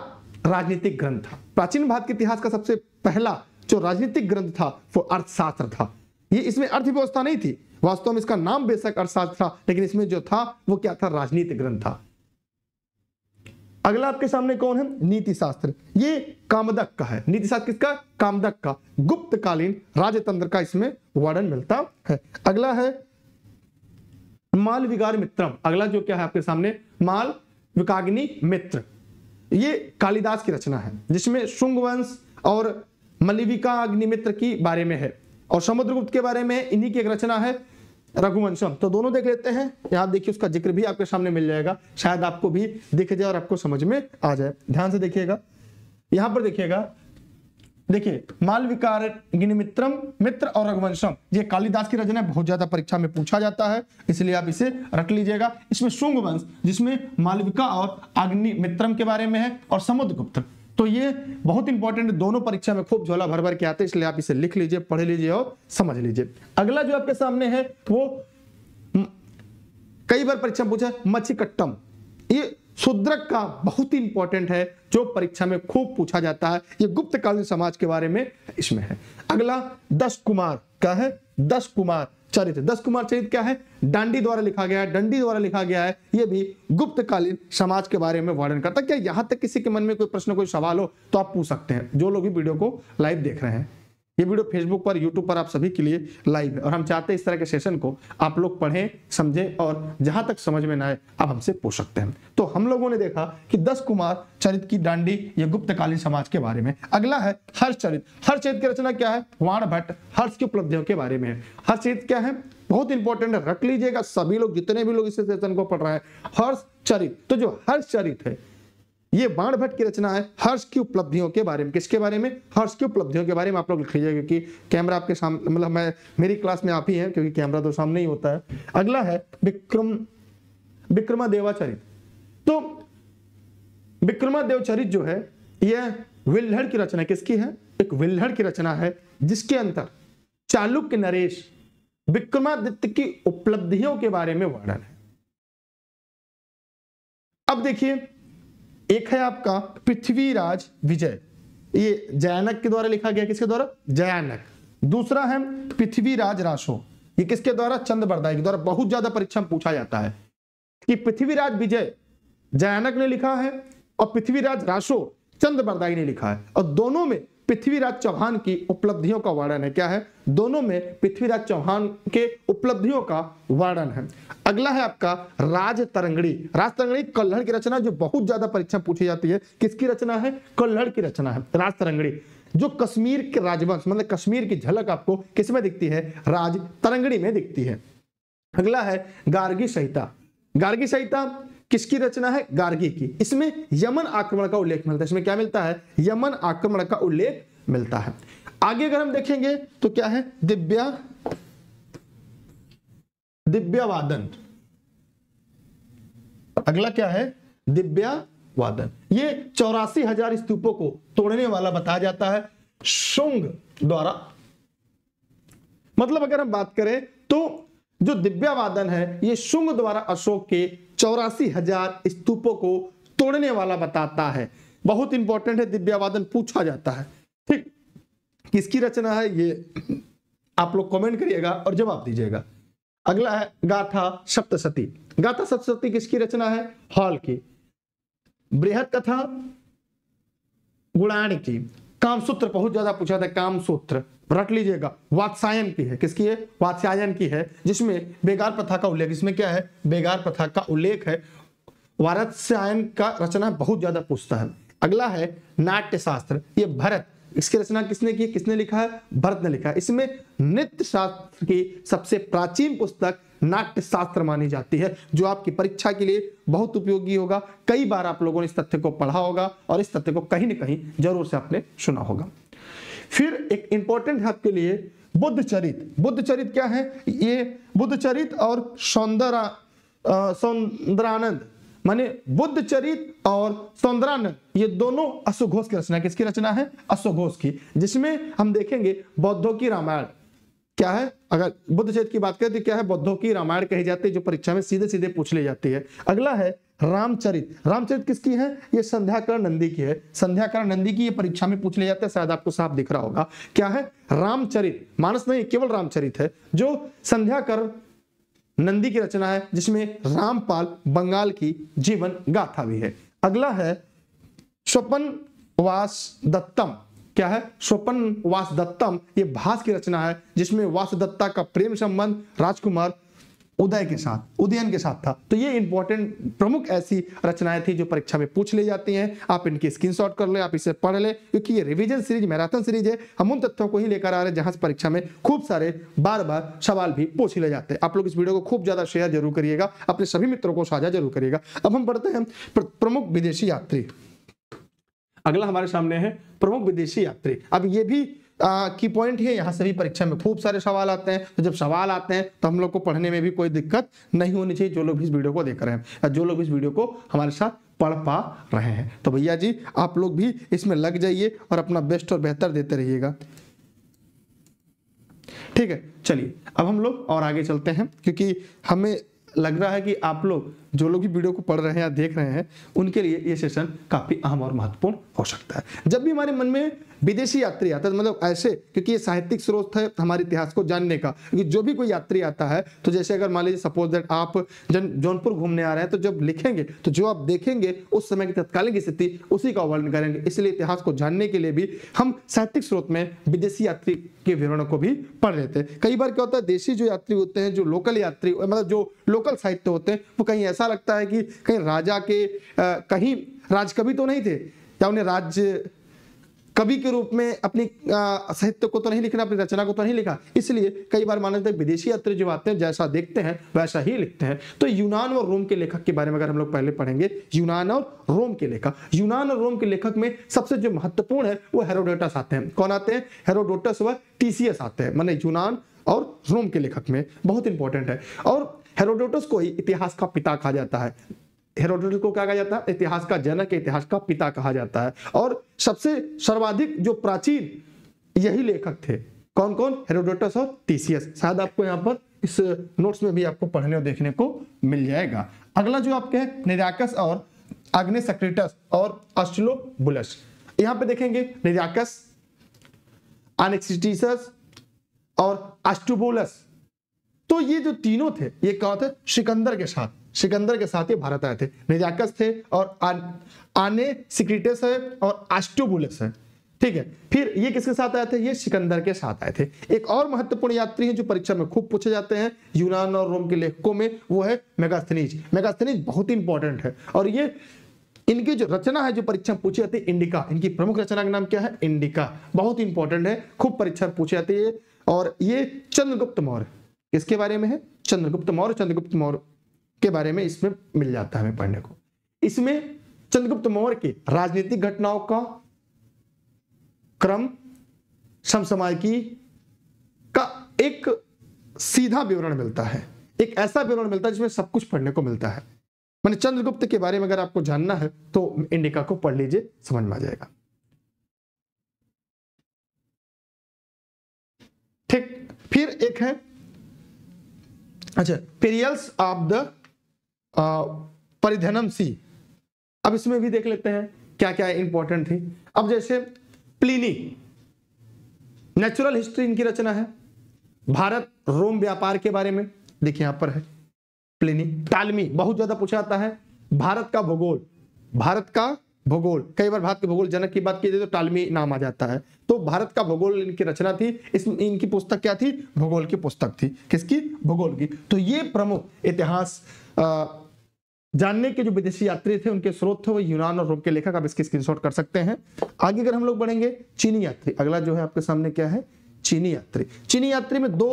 राजनीतिक ग्रंथ था प्राचीन भारत के इतिहास का सबसे पहला जो राजनीतिक ग्रंथ था वो अर्थशास्त्र था ये इसमें अर्थव्यवस्था नहीं थी वास्तव में इसका नाम बेशक अर्थशास्त्र था लेकिन इसमें जो था वो क्या था राजनीतिक ग्रंथ था अगला आपके सामने कौन है नीति शास्त्र ये कामदक का है नीति शास्त्र किसका कामदक का गुप्तकालीन राजतंत्र का इसमें वर्णन मिलता है अगला है माल विकार मित्रम अगला जो क्या है आपके सामने माल विकाग्नि मित्र ये कालिदास की रचना है जिसमें शुंग वंश और मलिविका अग्निमित्र की बारे में है और समुद्रगुप्त के बारे में इन्हीं की एक रचना है रघुवंशम तो दोनों देख लेते हैं यहां देखिए उसका जिक्र भी आपके सामने मिल जाएगा शायद आपको भी दिख जाए और आपको समझ में आ जाए ध्यान से देखिएगा यहां पर देखिएगा देखिए मालविकार मित्रम मित्र और रघुवंशम ये कालिदास की रचना बहुत ज्यादा परीक्षा में पूछा जाता है इसलिए आप इसे रख लीजिएगा इसमें शुंग वंश जिसमें मालविका और अग्नि मित्रम के बारे में है और समुद्रगुप्त तो ये बहुत इंपॉर्टेंट दोनों परीक्षा में खूब झोला भर भर के आते हैं इसलिए आप इसे लिख लीजिए पढ़ लीजिए और समझ लीजिए अगला जो आपके सामने है वो कई बार परीक्षा पूछा है मच्छिकट्टम ये शुद्रक का बहुत ही इंपॉर्टेंट है जो परीक्षा में खूब पूछा जाता है ये गुप्तकालीन समाज के बारे में इसमें है अगला दस कुमार का है दस कुमार चरित्र दस कुमार चरित्र क्या है डांडी द्वारा लिखा गया है डंडी द्वारा लिखा गया है यह भी गुप्तकालीन समाज के बारे में वर्णन करता है क्या यहां तक किसी के मन में कोई प्रश्न कोई सवाल हो तो आप पूछ सकते हैं जो लोग भी वीडियो को लाइव देख रहे हैं ये वीडियो फेसबुक पर यूट्यूब पर आप सभी के लिए लाइव है और हम चाहते हैं इस तरह के सेशन को आप लोग पढ़ें समझें और जहां तक समझ में ना आए आप हमसे पूछ सकते हैं तो हम लोगों ने देखा कि दस कुमार चरित की डांडी या गुप्तकालीन समाज के बारे में अगला है हर्ष चरित हर चरित की रचना क्या है वाण भट्ट हर्ष की उपलब्धियों के बारे में हर चरित क्या है बहुत इंपॉर्टेंट है रख लीजिएगा सभी लोग जितने भी लोग इस सेशन को पढ़ रहे हैं हर्ष चरित तो जो हर्ष चरित है ये भट्ट की रचना है हर्ष की उपलब्धियों के बारे में किसके बारे में हर्ष की उपलब्धियों के बारे में आप लोग लिख लीजिए क्योंकि कैमरा आपके सामने मतलब मैं मेरी क्लास में आप ही है क्योंकि कैमरा तो सामने ही होता है अगला है विक्रम विक्रमा देवाचरित तो विक्रमा देवचरित जो है यह विल्हड़ की रचना किसकी है एक विल्हड़ की रचना है जिसके अंतर चालुक्य नरेश विक्रमादित्य की उपलब्धियों के बारे में वर्णन है अब देखिए एक है आपका पृथ्वीराज विजय ये जयनक के द्वारा लिखा गया किसके द्वारा जयानक दूसरा है पृथ्वीराज राशो ये किसके द्वारा बरदाई के द्वारा बहुत ज्यादा परीक्षा पूछा जाता है कि पृथ्वीराज विजय जयानक ने लिखा है और पृथ्वीराज राशो बरदाई ने लिखा है और दोनों में पृथ्वीराज चौहान की उपलब्धियों का वर्णन है क्या है दोनों में पृथ्वीराज चौहान के उपलब्धियों का वर्णन है अगला है आपका राज तरंगड़ी राज तरंगड़ी कल्हड़ की रचना जो बहुत ज्यादा परीक्षा पूछी जाती है किसकी रचना है कल्हड़ की रचना है राज तरंगड़ी जो कश्मीर के राजवंश मतलब कश्मीर की झलक आपको किसमें दिखती है राज तरंगड़ी में दिखती है अगला है गार्गी संहिता गार्गी संहिता किसकी रचना है गार्गी की इसमें यमन आक्रमण का उल्लेख मिलता है इसमें क्या मिलता है यमन आक्रमण का उल्लेख मिलता है आगे अगर हम देखेंगे तो क्या है दिव्या दिव्यावादन अगला क्या है दिव्यावादन ये चौरासी हजार स्तूपों को तोड़ने वाला बताया जाता है शुंग द्वारा मतलब अगर हम बात करें तो जो दिव्यावादन है ये शुंग द्वारा अशोक के चौरासी हजार स्तूपों को तोड़ने वाला बताता है बहुत इंपॉर्टेंट है दिव्यावादन पूछा जाता है ठीक किसकी रचना है ये आप लोग कमेंट करिएगा और जवाब दीजिएगा अगला है गाथा सप्तशती गाथा सप्तशती किसकी रचना है हॉल की बृहद कथा गुणाणी की कामसूत्र बहुत ज्यादा पूछा था कामसूत्र रट लीजिएगा वात्सायन की है किसकी है वात्सायन की है जिसमें बेगार प्रथा का उल्लेख इसमें क्या है बेगार प्रथा का उल्लेख है वारत्स्यायन का रचना बहुत ज्यादा पूछता है अगला है नाट्य शास्त्र ये भरत इसकी रचना किसने की किसने लिखा है भरत ने लिखा है इसमें नृत्य शास्त्र की सबसे प्राचीन पुस्तक नाट्य शास्त्र मानी जाती है जो आपकी परीक्षा के लिए बहुत उपयोगी होगा कई बार आप लोगों ने इस तथ्य को पढ़ा होगा और इस तथ्य को कहीं ना कहीं जरूर से आपने सुना होगा फिर एक इंपॉर्टेंट है आपके लिए बुद्ध चरित बुद्ध चरित क्या है ये बुद्ध चरित और सौंदर सौंदरानंद माने बुद्ध चरित और सौंदरानंद ये दोनों अशोघोष की रचना किसकी रचना है अशोघोष की जिसमें हम देखेंगे बौद्धों की रामायण क्या है अगर बुद्ध चरित की बात करें तो क्या है बौद्धों की रामायण कही जाती है जो परीक्षा में सीधे सीधे पूछ ली जाती है अगला है रामचरित रामचरित किसकी है ये संध्याकरण नंदी की है संध्याकरण नंदी की ये परीक्षा में पूछ ले जाता है शायद आपको साफ दिख रहा होगा क्या है रामचरित मानस नहीं केवल रामचरित है जो संध्याकर नंदी की रचना है जिसमें रामपाल बंगाल की जीवन गाथा भी है अगला है स्वपन वास दत्तम क्या है स्वपन वास दत्तम ये भास की रचना है जिसमें वास दत्ता का प्रेम संबंध राजकुमार उदय के साथ उदयन के साथ था तो ये इंपॉर्टेंट प्रमुख ऐसी रचनाएं थी जो परीक्षा में पूछ ली जाती हैं आप इनकी स्क्रीन कर ले आप इसे पढ़ ले क्योंकि ये रिवीजन सीरीज मैराथन सीरीज है हम उन तथ्यों को ही लेकर आ रहे हैं जहां से परीक्षा में खूब सारे बार बार सवाल भी पूछ ले जाते हैं आप लोग इस वीडियो को खूब ज्यादा शेयर जरूर करिएगा अपने सभी मित्रों को साझा जरूर करिएगा अब हम पढ़ते हैं प्रमुख विदेशी यात्री अगला हमारे सामने है प्रमुख विदेशी यात्री अब ये भी की पॉइंट है यहाँ से भी परीक्षा में खूब सारे सवाल आते हैं तो जब सवाल आते हैं तो हम लोग को पढ़ने में भी कोई दिक्कत नहीं होनी चाहिए जो लोग इस वीडियो को देख रहे हैं जो लोग इस वीडियो को हमारे साथ पढ़ पा रहे हैं तो भैया जी आप लोग भी इसमें लग जाइए और अपना बेस्ट और बेहतर देते रहिएगा ठीक है चलिए अब हम लोग और आगे चलते हैं क्योंकि हमें लग रहा है कि आप लोग जो लोग भी वीडियो को पढ़ रहे हैं या देख रहे हैं उनके लिए ये सेशन काफ़ी अहम और महत्वपूर्ण हो सकता है जब भी हमारे मन में विदेशी यात्री आता है मतलब ऐसे क्योंकि ये साहित्यिक स्रोत है हमारे इतिहास को जानने का क्योंकि जो भी कोई यात्री आता है तो जैसे अगर मान लीजिए सपोज दैट आप जन जौनपुर घूमने आ रहे हैं तो जब लिखेंगे तो जो आप देखेंगे उस समय की तत्कालीन स्थिति उसी का वर्णन करेंगे इसलिए इतिहास को जानने के लिए भी हम साहित्यिक स्रोत में विदेशी यात्री के विवरणों को भी पढ़ लेते हैं कई बार क्या होता है देशी जो यात्री होते हैं जो लोकल यात्री मतलब जो लोकल साहित्य होते हैं वो कहीं ऐसा ऐसा लगता है कि कहीं राजा के कहीं राजकवि तो नहीं थे या उन्हें राज्य कवि के रूप में अपनी साहित्य को तो नहीं लिखना अपनी रचना को तो नहीं लिखा इसलिए कई बार माना जाता है विदेशी अत्र जो आते हैं जैसा देखते हैं वैसा ही लिखते हैं तो यूनान और रोम के लेखक के बारे में अगर हम लोग पहले पढ़ेंगे यूनान और रोम के लेखक यूनान और रोम के लेखक में सबसे जो महत्वपूर्ण है वो हेरोडोटस आते हैं कौन आते हैं हेरोडोटस व टीसीएस आते हैं माने यूनान और रोम के लेखक में बहुत इंपॉर्टेंट है और हेरोडोटस को ही इतिहास का पिता कहा जाता है हेरोडोटस को क्या कहा जाता है इतिहास का जनक इतिहास का पिता कहा जाता है और सबसे सर्वाधिक जो प्राचीन यही लेखक थे कौन कौन हेरोडोटस और टीसीएस शायद आपको यहाँ पर इस नोट्स में भी आपको पढ़ने और देखने को मिल जाएगा अगला जो आपके है निराकस और अग्नि सक्रिटस और अस्टलो बुलस यहाँ पे देखेंगे निराकस और अस्टुबुलस तो ये जो तीनों थे ये कौन थे सिकंदर के साथ सिकंदर के साथ ये भारत आए थे निजाकस थे और आ, आने सिक्रिटेस है और आस्टोबुलस है ठीक है फिर ये किसके साथ आए थे ये सिकंदर के साथ आए थे एक और महत्वपूर्ण यात्री है जो परीक्षा में खूब पूछे जाते हैं यूनान और रोम के लेखकों में वो है मेगास्थनीज मेगास्थनीज बहुत ही इंपॉर्टेंट है और ये इनकी जो रचना है जो परीक्षा में पूछी जाती है इंडिका इनकी प्रमुख रचना का नाम क्या है इंडिका बहुत इंपॉर्टेंट है खूब परीक्षा में पूछी जाती है और ये चंद्रगुप्त मौर्य किसके बारे में है चंद्रगुप्त मौर्य चंद्रगुप्त मौर्य के बारे में इसमें मिल जाता है हमें पढ़ने को इसमें चंद्रगुप्त मौर्य की राजनीतिक घटनाओं का क्रम समसमाय की का एक सीधा विवरण मिलता है एक ऐसा विवरण मिलता है जिसमें सब कुछ पढ़ने को मिलता है मैंने चंद्रगुप्त के बारे में अगर आपको जानना है तो इंडिका को पढ़ लीजिए समझ में आ जाएगा ठीक फिर एक है अच्छा पेरियल्स ऑफ द परिधनम सी अब इसमें भी देख लेते हैं क्या क्या इंपॉर्टेंट थी अब जैसे प्लीनी नेचुरल हिस्ट्री इनकी रचना है भारत रोम व्यापार के बारे में देखिए यहां पर है प्लीनी टालमी बहुत ज्यादा पूछा जाता है भारत का भूगोल भारत का भूगोल कई बार भारत के भूगोल जनक की बात की जाए तो टालमी नाम आ जाता है तो भारत का भूगोल इनकी रचना थी इस इनकी पुस्तक क्या थी भूगोल की पुस्तक थी किसकी भूगोल की तो ये प्रमुख इतिहास आ, जानने के जो विदेशी यात्री थे उनके स्रोत थे वो यूनान और रोम के लेखक आप इसकी स्क्रीनशॉट कर सकते हैं आगे अगर हम लोग बढ़ेंगे चीनी यात्री अगला जो है आपके सामने क्या है चीनी यात्री चीनी यात्री में दो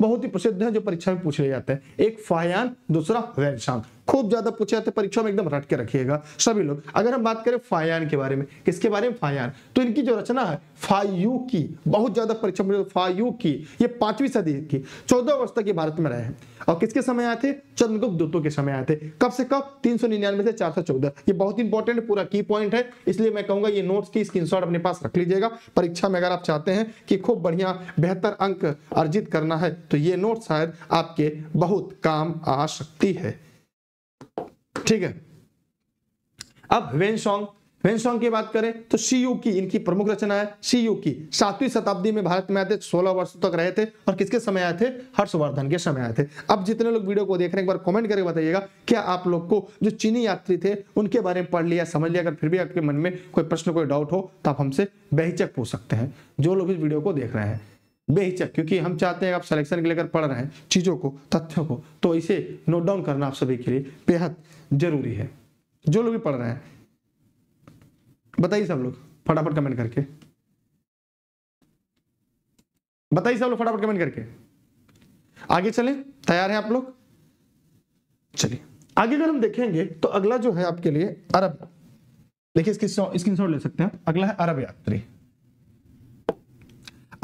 बहुत ही प्रसिद्ध है जो परीक्षा में पूछे जाते हैं एक फायान दूसरा वैनशांग खूब ज्यादा पूछे जाते परीक्षा में एकदम रट के रखिएगा सभी लोग अगर हम बात करें फायान के बारे में किसके बारे में फायान तो इनकी जो रचना है फायू की बहुत ज्यादा परीक्षा में फायू की ये पांचवी सदी की चौदह वर्ष तक ये भारत में रहे हैं और किसके समय आए थे चंद्रगुप्त दूतों के समय आए थे कब से कब तीन सौ से चार ये बहुत इंपॉर्टेंट पूरा की पॉइंट है इसलिए मैं कहूंगा ये नोट्स की स्क्रीन अपने पास रख लीजिएगा परीक्षा में अगर आप चाहते हैं कि खूब बढ़िया बेहतर अंक अर्जित करना है तो ये नोट शायद आपके बहुत काम आ सकती है ठीक है अब वेन सॉन्ग वेन सॉन्ग की बात करें तो सी यू की इनकी प्रमुख रचना है सी यू की सातवीं शताब्दी में भारत में आए थे सोलह वर्ष तक रहे थे और किसके समय आए थे हर्षवर्धन के समय आए थे अब जितने लोग वीडियो को देख रहे हैं एक बार कमेंट करके बताइएगा क्या आप लोग को जो चीनी यात्री थे उनके बारे में पढ़ लिया समझ लिया अगर फिर भी आपके मन में कोई प्रश्न कोई डाउट हो तो आप हमसे बेहिचक पूछ सकते हैं जो लोग इस वीडियो को देख रहे हैं बेहिचक क्योंकि हम चाहते हैं आप सिलेक्शन के लेकर पढ़ रहे हैं चीज़ों को तथ्यों को तो इसे नोट डाउन करना आप सभी के लिए बेहद जरूरी है जो लोग भी पढ़ रहे हैं बताइए सब लोग फटाफट कमेंट करके बताइए सब लोग फटाफट कमेंट करके आगे चलें तैयार हैं आप लोग चलिए आगे अगर हम देखेंगे तो अगला जो है आपके लिए अरब देखिए इसकी स्क्रीन शॉट ले सकते हैं अगला है अरब यात्री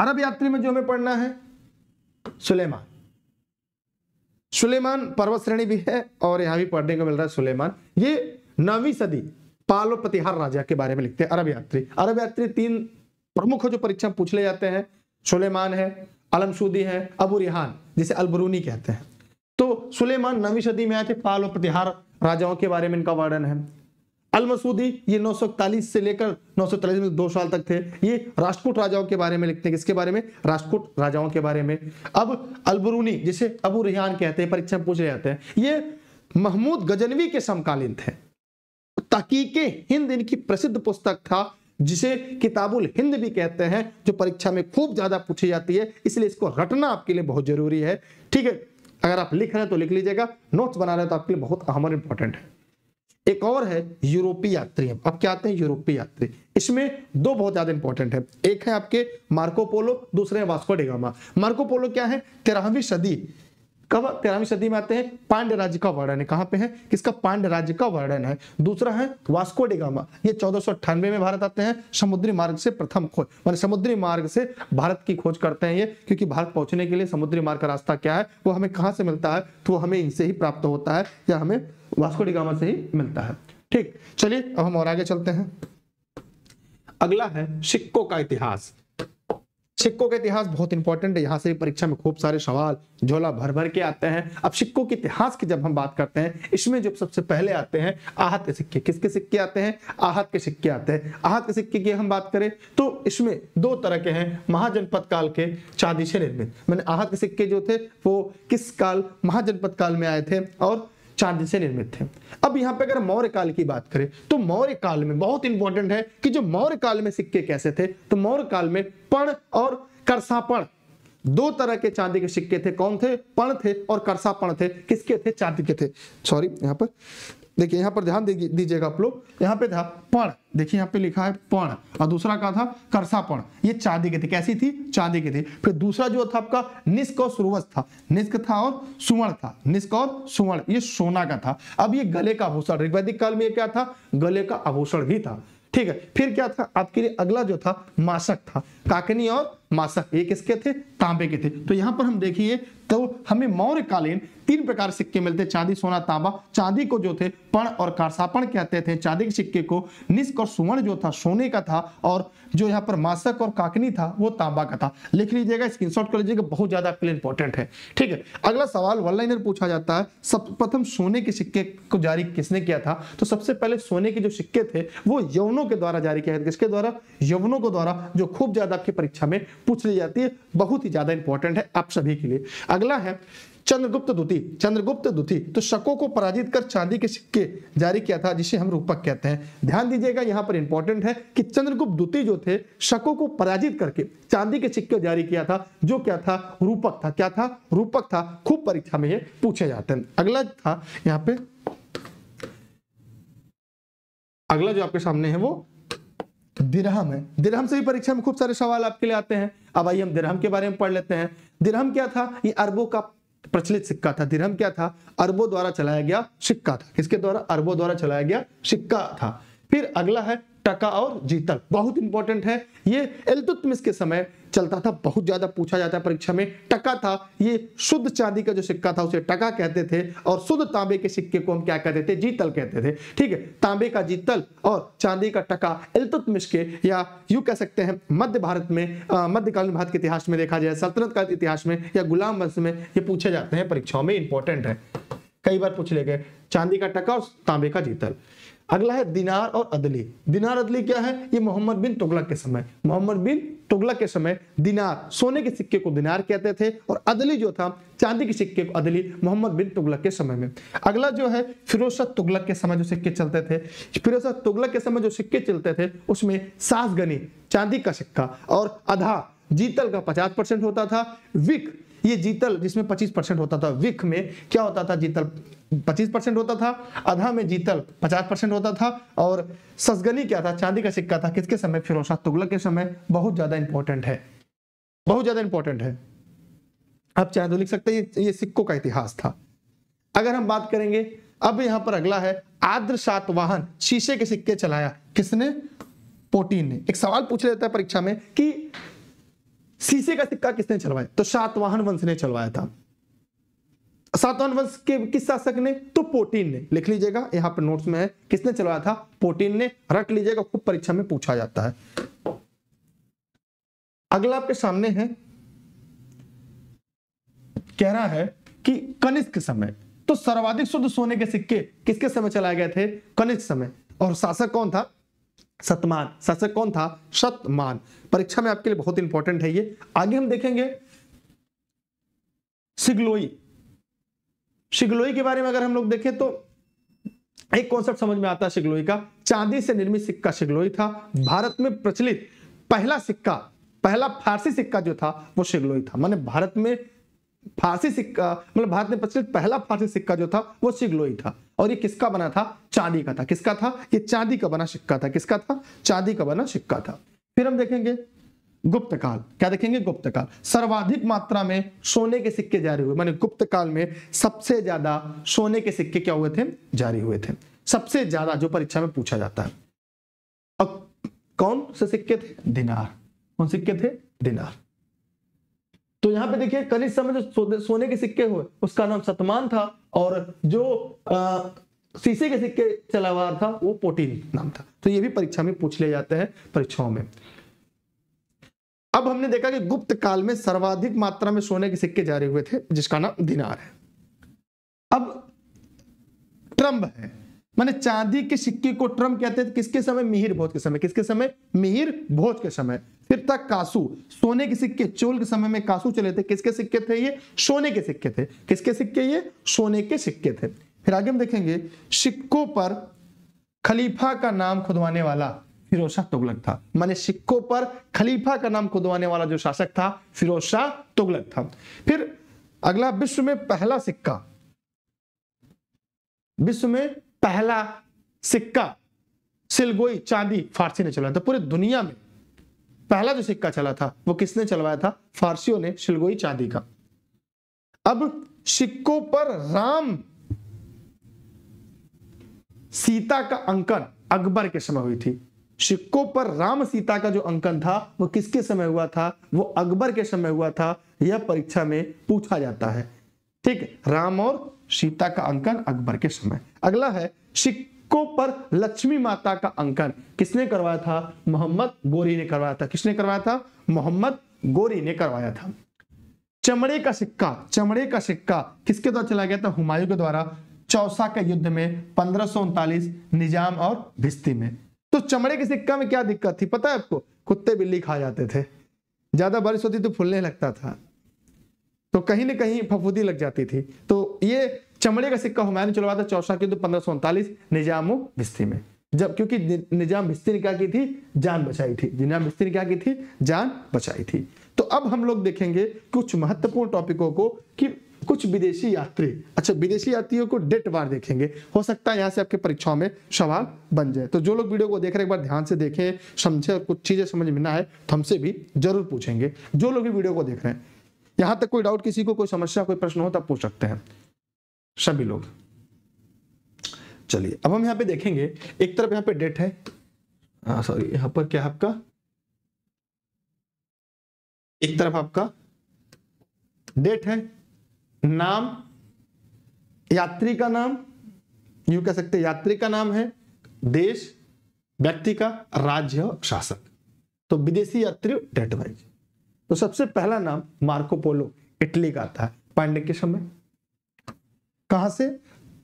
अरब यात्री में जो हमें पढ़ना है सुलेमान सुलेमान पर्वत श्रेणी भी है और यहाँ भी पढ़ने को मिल रहा है सुलेमान ये नवी सदी पालो प्रतिहार राजा के बारे में लिखते हैं अरब यात्री अरब यात्री तीन प्रमुख जो परीक्षा पूछ ले जाते हैं सुलेमान है अलमसूदी है अबू रिहान जिसे अलबरूनी कहते हैं तो सुलेमान नवी सदी में आए थे पाल और प्रतिहार राजाओं के बारे में इनका वर्णन है अल मसूदी ये 941 से लेकर 943 में दो साल तक थे ये राष्ट्रकूट राजाओं के बारे में लिखते हैं किसके बारे में राष्ट्रकूट राजाओं के बारे में अब अलबरूनी जिसे अबू रिहान कहते हैं परीक्षा पूछ रहे जाते हैं ये महमूद गजनवी के समकालीन थे तकीके हिंद इनकी प्रसिद्ध पुस्तक था जिसे किताबुल हिंद भी कहते हैं जो परीक्षा में खूब ज्यादा पूछी जाती है इसलिए इसको रटना आपके लिए बहुत जरूरी है ठीक है अगर आप लिख रहे हैं तो लिख लीजिएगा नोट्स बना रहे हैं तो आपके लिए बहुत अहम और इंपॉर्टेंट है एक और है यूरोपीय यात्री अब क्या आते हैं यूरोपीय यात्री इसमें दो बहुत ज्यादा इंपॉर्टेंट है एक है आपके मार्कोपोलो दूसरे है वास्को डेगामा मार्कोपोलो क्या है तेरहवीं सदी कब तेरहवीं सदी में आते हैं पांड राज्य का वर्णन है कहां पे है किसका पांड राज्य का वर्णन है दूसरा है वास्को डेगामा ये चौदह में भारत आते हैं समुद्री मार्ग से प्रथम खोज मानी मतलब समुद्री मार्ग से भारत की खोज करते हैं ये क्योंकि भारत पहुंचने के लिए समुद्री मार्ग का रास्ता क्या है वो हमें कहां से मिलता है तो हमें इनसे ही प्राप्त होता है या हमें वास्को डिगामा से ही मिलता है ठीक चलिए अब हम और आगे चलते हैं अगला है सिक्कों का इतिहास सिक्कों का इतिहास बहुत इंपॉर्टेंट है यहाँ से परीक्षा में खूब सारे सवाल झोला भर भर के आते हैं अब सिक्कों के इतिहास की जब हम बात करते हैं इसमें जो सबसे पहले आते हैं आहत के सिक्के किसके सिक्के आते हैं आहत के सिक्के आते हैं आहत के सिक्के की हम बात करें तो इसमें दो तरह के हैं महाजनपद काल के चांदी से निर्मित मैंने आहत के सिक्के जो थे वो किस काल महाजनपद काल में आए थे और चांदी से निर्मित थे अब यहाँ पे अगर मौर्य काल की बात करें तो मौर्य काल में बहुत इंपॉर्टेंट है कि जो मौर्य काल में सिक्के कैसे थे तो मौर्य काल में पण और करसापण दो तरह के चांदी के सिक्के थे कौन थे पण थे और करसापण थे किसके थे चांदी के थे सॉरी यहां पर देखिए यहाँ पर ध्यान दीजिएगा आप लोग यहाँ पे था पण देखिए यहाँ पे लिखा है पण और दूसरा का था करसापण ये चांदी की थी कैसी थी चांदी की थी फिर दूसरा जो था आपका निष्क और सुरवस था निष्क था और सुवर्ण था निष्क और सुवर्ण ये सोना का था अब ये गले का आभूषण ऋग्वैदिक काल में क्या था गले का आभूषण भी था ठीक है फिर क्या था आपके लिए अगला जो था मासक था काकनी और मासक ये किसके थे तांबे के थे तो यहाँ पर हम देखिए तो हमें मौर्य कालीन तीन प्रकार सिक्के मिलते चांदी सोना तांबा चांदी को जो थे पण और कारसापण कहते थे चांदी के सिक्के को निस्क और सुवर्ण जो था सोने का था और जो यहाँ पर मासक और काकनी था वो तांबा का था लिख लीजिएगा स्क्रीन शॉट कर लीजिएगा बहुत ज्यादा आपके लिए इंपॉर्टेंट है ठीक है अगला सवाल वन लाइनर पूछा जाता है सर्वप्रथम सोने के सिक्के को जारी किसने किया था तो सबसे पहले सोने के जो सिक्के थे वो यवनों के द्वारा जारी किया किसके द्वारा यवनों के द्वारा जो खूब ज्यादा आपकी परीक्षा में पूछ ली जाती है बहुत ही ज्यादा इंपॉर्टेंट है आप सभी के लिए अगला है चंद्रगुप्त द्वितीय चंद्रगुप्त द्वितीय तो शकों को पराजित कर चांदी के सिक्के जारी किया था जिसे हम रूपक कहते हैं ध्यान दीजिएगा यहाँ पर इंपॉर्टेंट है कि चंद्रगुप्त द्वितीय जो थे शकों को पराजित करके चांदी के सिक्के जारी किया था जो क्या था रूपक था क्या था रूपक था खूब परीक्षा में ये पूछे जाते हैं अगला था यहाँ पे अगला जो आपके सामने है वो तो दिरहम है दिरहम से भी परीक्षा में खूब सारे सवाल आपके लिए आते हैं अब आइए हम दिरहम के बारे में पढ़ लेते हैं दिरहम क्या था ये अरबों का प्रचलित सिक्का था दिरहम क्या था अरबों द्वारा चलाया गया सिक्का था किसके द्वारा अरबों द्वारा चलाया गया सिक्का था फिर अगला है टका और जीतक बहुत इंपॉर्टेंट है ये एल्तुतमिस के समय चलता था बहुत ज्यादा पूछा जाता है परीक्षा में टका था ये शुद्ध चांदी का जो सिक्का था उसे टका कहते थे और शुद्ध तांबे के सिक्के को हम क्या कहते थे जीतल कहते थे ठीक है तांबे का जीतल और चांदी का टका इलतुतमिश के या यू कह सकते हैं मध्य भारत में मध्यकालीन भारत के इतिहास में देखा जाए सल्तनत का इतिहास में या गुलाम वंश में ये पूछे जाते हैं परीक्षाओं में इंपॉर्टेंट है कई बार पूछ ले गए चांदी का टका और तांबे का जीतल अगला है दिनार और अदली दिनार अदली क्या है ये मोहम्मद बिन तुगलक के समय मोहम्मद बिन तुगलक के समय दिनार सोने के सिक्के को दिनार कहते थे और अदली जो था चांदी के सिक्के को अदली मोहम्मद बिन तुगलक के समय में अगला जो है फिरोज तुगलक के समय जो सिक्के चलते थे फिरोज तुगलक के समय जो सिक्के चलते थे उसमें सासगनी चांदी का सिक्का और आधा जीतल का पचास होता था विक ये जीतल जिसमें 25 परसेंट होता था विख में क्या होता था जीतल पच्चीस परसेंट होता था आधा में जीतल पचास परसेंट होता था और ससगनी क्या था चांदी का सिक्का था किसके समय फिरोज तुगलक के समय बहुत ज्यादा इंपॉर्टेंट है बहुत ज्यादा इंपॉर्टेंट है आप चाहे तो लिख सकते हैं ये, सिक्कों का इतिहास था अगर हम बात करेंगे अब यहां पर अगला है आद्र सात वाहन शीशे के सिक्के चलाया किसने पोटीन ने एक सवाल पूछ लेता है परीक्षा में कि शीशे का सिक्का किसने चलवाया तो सातवाहन वंश ने चलवाया था सातवन वंश के किस शासक ने तो पोटीन ने लिख लीजिएगा यहां पर नोट्स में है किसने चलाया था पोटीन ने रख लीजिएगा खूब परीक्षा में पूछा जाता है अगला आपके सामने है कह रहा है कि कनिष्क समय तो सर्वाधिक शुद्ध सोने के सिक्के किसके समय चलाए गए थे कनिष्क समय और शासक कौन था सतमान शासक कौन था सतमान परीक्षा में आपके लिए बहुत इंपॉर्टेंट है ये आगे हम देखेंगे सिगलोई शिगलोई के बारे में अगर हम लोग देखें तो एक कॉन्सेप्ट समझ में आता है शिगलोई का चांदी से निर्मित सिक्का शिगलोई था भारत में प्रचलित पहला सिक्का पहला फारसी सिक्का जो था वो शिगलोई था मैंने भारत में फारसी सिक्का मतलब भारत में प्रचलित पहला फारसी सिक्का जो था वो शिगलोई था और ये किसका बना था चांदी का था किसका था ये चांदी का बना सिक्का था किसका था चांदी का बना सिक्का था फिर हम देखेंगे गुप्त काल क्या देखेंगे गुप्त काल सर्वाधिक मात्रा में सोने के सिक्के जारी हुए माने गुप्त काल में सबसे ज्यादा सोने के सिक्के क्या हुए थे जारी हुए थे सबसे ज्यादा जो परीक्षा में पूछा जाता है अब कौन से सिक्के थे दिनार कौन सिक्के थे दिनार तो यहां पे देखिए कल समय जो सोने के सिक्के हुए उसका नाम सतमान था और जो आ, सीसे के सिक्के चलावार था वो पोटीन नाम था तो ये भी परीक्षा में पूछ ले जाते हैं परीक्षाओं में अब हमने देखा कि गुप्त काल में सर्वाधिक मात्रा में सोने के सिक्के जारी हुए थे जिसका नाम दिनार है अब ट्रम्प है माने चांदी के सिक्के को ट्रम्प कहते थे तो किसके समय मिहिर भोज के समय किसके समय मिहिर भोज के समय फिर था कासू सोने के सिक्के चोल के समय में कासू चले थे किसके सिक्के थे ये सोने के सिक्के थे किसके सिक्के ये सोने के सिक्के थे फिर आगे हम देखेंगे सिक्कों पर खलीफा का नाम खुदवाने वाला फिरोज शाह तुगलक था माने सिक्कों पर खलीफा का नाम खुदवाने वाला जो शासक था फिरोज शाह तुगलक था फिर अगला विश्व में पहला सिक्का विश्व में पहला सिक्का सिलगोई चांदी फारसी ने चलाया था पूरी दुनिया में पहला जो सिक्का चला था वो किसने चलवाया था फारसियों ने सिलगोई चांदी का अब सिक्कों पर राम सीता का अंकन अकबर के समय हुई थी सिक्कों पर राम सीता का जो अंकन था वो किसके समय हुआ था वो अकबर के समय हुआ था यह परीक्षा में पूछा जाता है ठीक राम और सीता का अंकन अकबर के समय अगला है सिक्कों पर लक्ष्मी माता का अंकन किसने करवाया था मोहम्मद गोरी ने करवाया था किसने करवाया था मोहम्मद गोरी ने करवाया था चमड़े का सिक्का चमड़े का सिक्का किसके द्वारा चला गया था हुमायूं के द्वारा चौसा के युद्ध में पंद्रह निजाम और भिस्ती में तो चमड़े के सिक्का में क्या दिक्कत थी पता है आपको कुत्ते बिल्ली खा जाते थे ज्यादा बारिश होती तो फूलने लगता था तो कहीं ना कहीं फफूदी लग जाती थी तो ये चमड़े का सिक्का हुमायूं चलवा था चौसा के तो पंद्रह सौ उनतालीस निजामो भिस्ती में जब क्योंकि निजाम बिस्ती ने क्या की थी जान बचाई थी निजाम बिस्ती ने क्या की थी जान बचाई थी तो अब हम लोग देखेंगे कुछ महत्वपूर्ण टॉपिकों को कि कुछ विदेशी यात्री अच्छा विदेशी यात्रियों को डेट बार देखेंगे हो सकता है यहाँ से आपके परीक्षाओं में सवाल बन जाए तो जो लोग वीडियो को देख रहे एक बार ध्यान से देखें समझे और कुछ चीजें समझ में ना आए तो हमसे भी जरूर पूछेंगे जो लोग भी वीडियो को देख रहे हैं यहां तक कोई डाउट किसी को कोई समस्या कोई प्रश्न हो तब पूछ सकते हैं सभी लोग चलिए अब हम यहाँ पे देखेंगे एक तरफ यहाँ पे डेट है सॉरी हाँ, यहाँ पर क्या आपका एक तरफ आपका डेट है नाम यात्री का नाम यू कह सकते यात्री का नाम है देश व्यक्ति का राज्य शासक तो विदेशी यात्री डेट वाइज तो सबसे पहला नाम मार्कोपोलो इटली का था पांडे के समय कहां से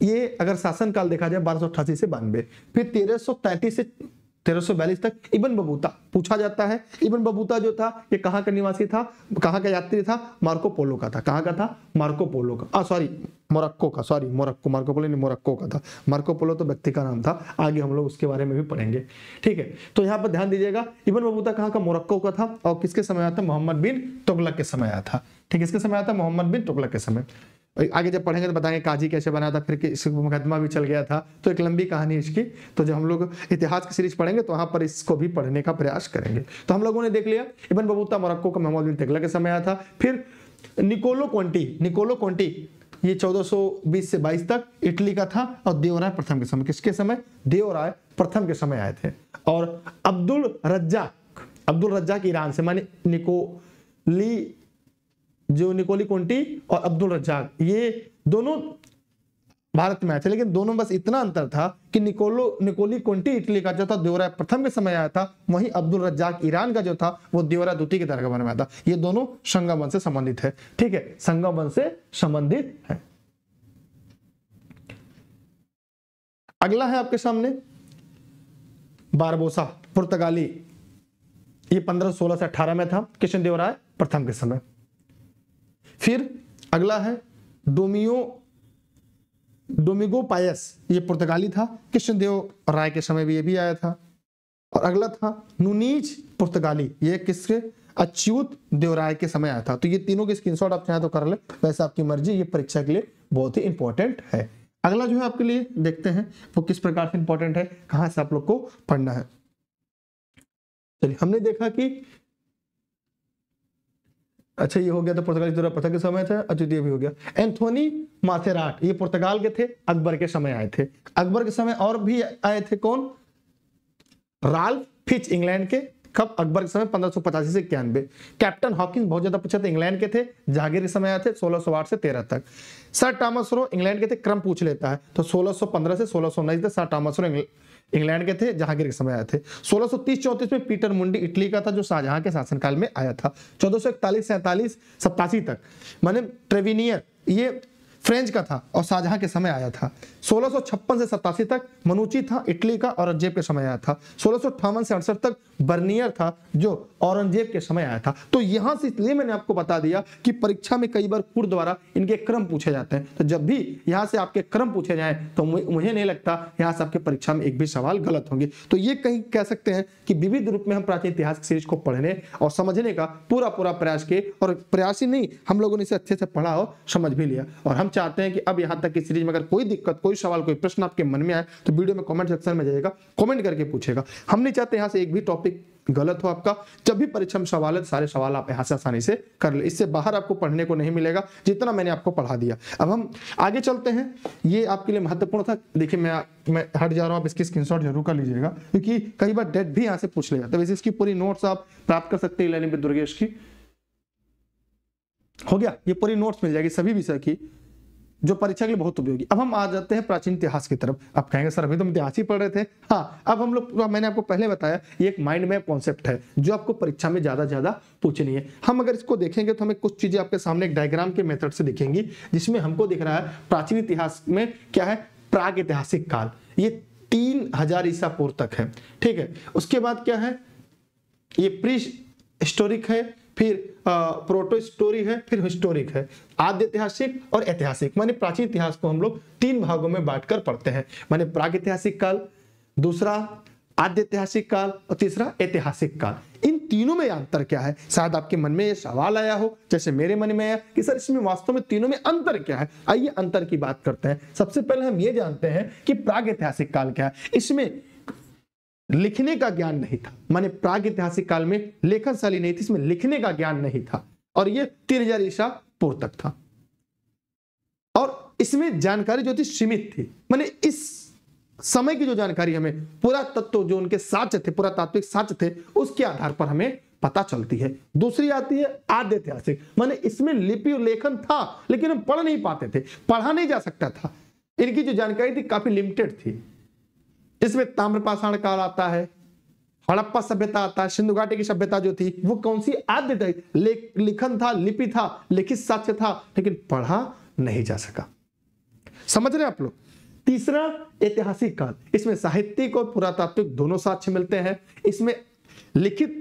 ये अगर शासन काल देखा जाए बारह से बानवे फिर तेरह से 1342 तक इबन बबूता पूछा जाता है इबन बबूता जो था ये कहाँ का निवासी था कहाँ का यात्री था मार्को पोलो का था कहाँ का था मार्को पोलो का सॉरी मोरक्को का सॉरी मोरक्को मार्को पोलो नहीं मोरक्को का था मार्को पोलो तो व्यक्ति का नाम था आगे हम लोग उसके बारे में भी पढ़ेंगे ठीक है तो यहाँ पर ध्यान दीजिएगा इबन बबूता कहाँ का मोरक्को का था और किसके समय आया था मोहम्मद बिन तुगलक के समय आया था ठीक है इसके समय आया था मोहम्मद बिन तुगलक के समय आगे जब पढ़ेंगे तो बताएंगे काजी कैसे बना था फिर इस मुकदमा भी चल गया था तो एक लंबी कहानी इसकी तो जब हम लोग इतिहास की सीरीज पढ़ेंगे तो वहां पर इसको भी पढ़ने का प्रयास करेंगे तो हम लोगों ने देख लिया इबन बबूता मोरक्को का मोहम्मद बिन तेगला के समय आया था फिर निकोलो कोंटी निकोलो कोंटी ये 1420 से 22 तक इटली का था और देवराय प्रथम के समय किसके समय देवराय प्रथम के समय आए थे और अब्दुल रज्जा अब्दुल रज्जाक ईरान से माने निकोली जो निकोली कोंटी और अब्दुल रज्जाक ये दोनों भारत में आए थे लेकिन दोनों बस इतना अंतर था कि निकोलो निकोली कोंटी इटली का जो था देवरा प्रथम के समय आया था वहीं अब्दुल रज्जाक ईरान का जो था वो देवरा द्वितीय के दरगाह में आया था ये दोनों संगम वंश से संबंधित है ठीक है संगम वंश से संबंधित है अगला है आपके सामने बारबोसा पुर्तगाली ये सोलह से अठारह में था किशन देवराय प्रथम के समय फिर अगला है डोमियो डोमिगो पायस ये पुर्तगाली था कृष्णदेव राय के समय भी ये भी आया था और अगला था नूनीज पुर्तगाली ये किसके अच्युत देवराय के समय आया था तो ये तीनों के स्क्रीनशॉट आप चाहे तो कर ले वैसे आपकी मर्जी ये परीक्षा के लिए बहुत ही इंपॉर्टेंट है अगला जो है आपके लिए देखते हैं वो किस प्रकार से इंपॉर्टेंट है कहां से आप लोग को पढ़ना है चलिए हमने देखा कि अच्छा ये हो गया तो पुर्तगाल की पृथक के समय थे अद्वितीय भी हो गया एंथोनी माथेराट ये पुर्तगाल के थे अकबर के समय आए थे अकबर के समय और भी आए थे कौन राल्फ फिच इंग्लैंड के कब अकबर के समय पंद्रह से इक्यानवे कैप्टन हॉकिंस बहुत ज्यादा पूछा था इंग्लैंड के थे जागीर के समय आए थे सोलह से तेरह तक सर टॉमस रो इंग्लैंड के थे क्रम पूछ लेता है तो सोलह से सोलह सौ उन्नीस सर टॉमस रो इंग्लैंड के थे जहांगीर के समय आए थे 1630 34 में पीटर मुंडी इटली का था जो शाहजहां के शासनकाल में आया था चौदह सौ इकतालीस सैतालीस तक माने ट्रेविनियर ये फ्रेंच का था और शाहजहां के समय आया था सोलह से सतासी तक मनुची था इटली का औरंगजेब के समय आया था सोलह से अड़सठ तक बर्नियर था जो औरंगजेब के समय आया था तो यहां से इसलिए मैंने आपको बता दिया कि परीक्षा में कई बार कुर द्वारा इनके क्रम पूछे जाते हैं तो जब भी यहां से आपके क्रम पूछे जाए तो मुझे नहीं लगता यहां से आपके परीक्षा में एक भी सवाल गलत होंगे तो ये कहीं कह सकते हैं कि विविध रूप में हम प्राचीन इतिहास सीरीज को पढ़ने और समझने का पूरा पूरा प्रयास किए और प्रयास ही नहीं हम लोगों ने इसे अच्छे से पढ़ा और समझ भी लिया और हम चाहते हैं कि अब यहां तक की सीरीज में अगर कोई दिक्कत कोई सवाल कोई प्रश्न आपके मन में आए तो वीडियो में कॉमेंट सेक्शन में जाएगा कॉमेंट करके पूछेगा हम नहीं चाहते यहां से एक भी टॉपिक गलत हो आपका जब भी परीक्षा में सवाल है सारे सवाल आप यहां से आसानी से कर ले इससे बाहर आपको पढ़ने को नहीं मिलेगा जितना मैंने आपको पढ़ा दिया अब हम आगे चलते हैं ये आपके लिए महत्वपूर्ण था देखिए मैं मैं हट जा रहा हूं आप इसकी स्क्रीनशॉट जरूर कर लीजिएगा क्योंकि कई बार डेट भी यहां से पूछ लिया तो वैसे इसकी पूरी नोट्स आप प्राप्त कर सकते हैं दुर्गेश की हो गया ये पूरी नोट्स मिल जाएगी सभी विषय की जो परीक्षा के लिए बहुत उपयोगी अब हम आ जाते हैं प्राचीन इतिहास की तरफ आप कहेंगे सर अभी तो हम इतिहास ही पढ़ रहे थे हाँ अब हम लोग तो मैंने आपको पहले बताया ये एक माइंड मैप कॉन्सेप्ट है जो आपको परीक्षा में ज्यादा ज्यादा पूछनी है हम अगर इसको देखेंगे तो हमें कुछ चीजें आपके सामने एक डायग्राम के मेथड से दिखेंगी जिसमें हमको दिख रहा है प्राचीन इतिहास में क्या है प्राग ऐतिहासिक काल ये तीन हजार ईसा पूर्व तक है ठीक है उसके बाद क्या है ये प्री हिस्टोरिक है फिर प्रोटो स्टोरी है फिर हिस्टोरिक है आद्य ऐतिहासिक और ऐतिहासिक माने प्राचीन इतिहास को हम लोग तीन भागों में बांटकर पढ़ते हैं माने प्रागैतिहासिक काल दूसरा आद्य ऐतिहासिक काल और तीसरा ऐतिहासिक काल इन तीनों में अंतर क्या है शायद आपके मन में यह सवाल आया हो जैसे मेरे मन में आया कि सर इसमें वास्तव में तीनों में अंतर क्या है आइए अंतर की बात करते हैं सबसे पहले हम ये जानते हैं कि प्राग ऐतिहासिक काल क्या है इसमें लिखने का ज्ञान नहीं था माने ऐतिहासिक काल में लेखन शैली नहीं थी इसमें लिखने का ज्ञान नहीं था और यह तीन हजार ईसा पूर्व तक था और इसमें जानकारी जो थी सीमित थी माने इस समय की जो जानकारी हमें पुरातत्व जो उनके साक्ष्य थे पुरातात्विक तात्विक साक्ष्य थे उसके आधार पर हमें पता चलती है दूसरी आती है आद्य ऐतिहासिक माने इसमें लिपि और लेखन था लेकिन हम पढ़ नहीं पाते थे पढ़ा नहीं जा सकता था इनकी जो जानकारी थी काफी लिमिटेड थी इसमें ताम्रपाषाण काल आता है हड़प्पा सभ्यता आता है सिंधु घाटी की सभ्यता जो थी वो कौन सी आद्य थी लिखन था लिपि था लिखित साक्ष्य था लेकिन पढ़ा नहीं जा सका समझ रहे आप लोग तीसरा ऐतिहासिक काल इसमें साहित्यिक और पुरातात्विक दोनों साक्ष्य मिलते हैं इसमें लिखित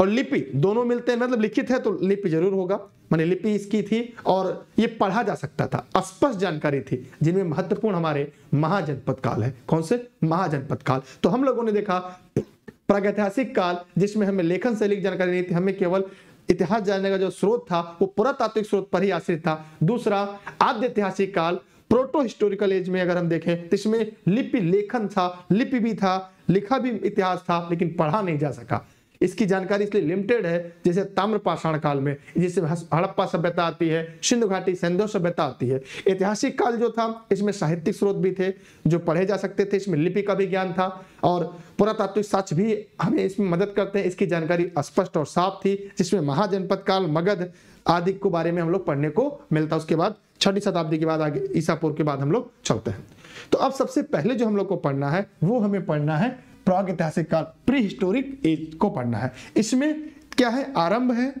और लिपि दोनों मिलते हैं मतलब लिखित है तो लिपि जरूर होगा मैंने लिपि इसकी थी और ये पढ़ा जा सकता था स्पष्ट जानकारी थी जिनमें महत्वपूर्ण हमारे महाजनपद काल है कौन से महाजनपद काल तो हम लोगों ने देखा प्रागैतिहासिक काल जिसमें हमें लेखन शैली की जानकारी नहीं थी हमें केवल इतिहास जानने का जो स्रोत था वो पुरातात्विक स्रोत पर ही आश्रित था दूसरा आद्य ऐतिहासिक काल प्रोटो हिस्टोरिकल एज में अगर हम देखें तो इसमें लिपि लेखन था लिपि भी था लिखा भी इतिहास था लेकिन पढ़ा नहीं जा सका इसकी जानकारी इसलिए लिमिटेड है जैसे ताम्रपाषाण काल में जिससे हड़प्पा सभ्यता आती है सिंधु घाटी सिंधु सभ्यता आती है ऐतिहासिक काल जो था इसमें साहित्यिक स्रोत भी थे जो पढ़े जा सकते थे इसमें लिपि का भी ज्ञान था और पुरातात्विक साक्ष भी हमें इसमें मदद करते हैं इसकी जानकारी स्पष्ट और साफ थी जिसमें महाजनपद काल मगध आदि के बारे में हम लोग पढ़ने को मिलता उसके बाद छठी शताब्दी के बाद आगे ईसापुर के बाद हम लोग चलते हैं तो अब सबसे पहले जो हम लोग को पढ़ना है वो हमें पढ़ना है प्राग ऐतिहासिक काल प्री हिस्टोरिक एज को पढ़ना है इसमें क्या है आरंभ है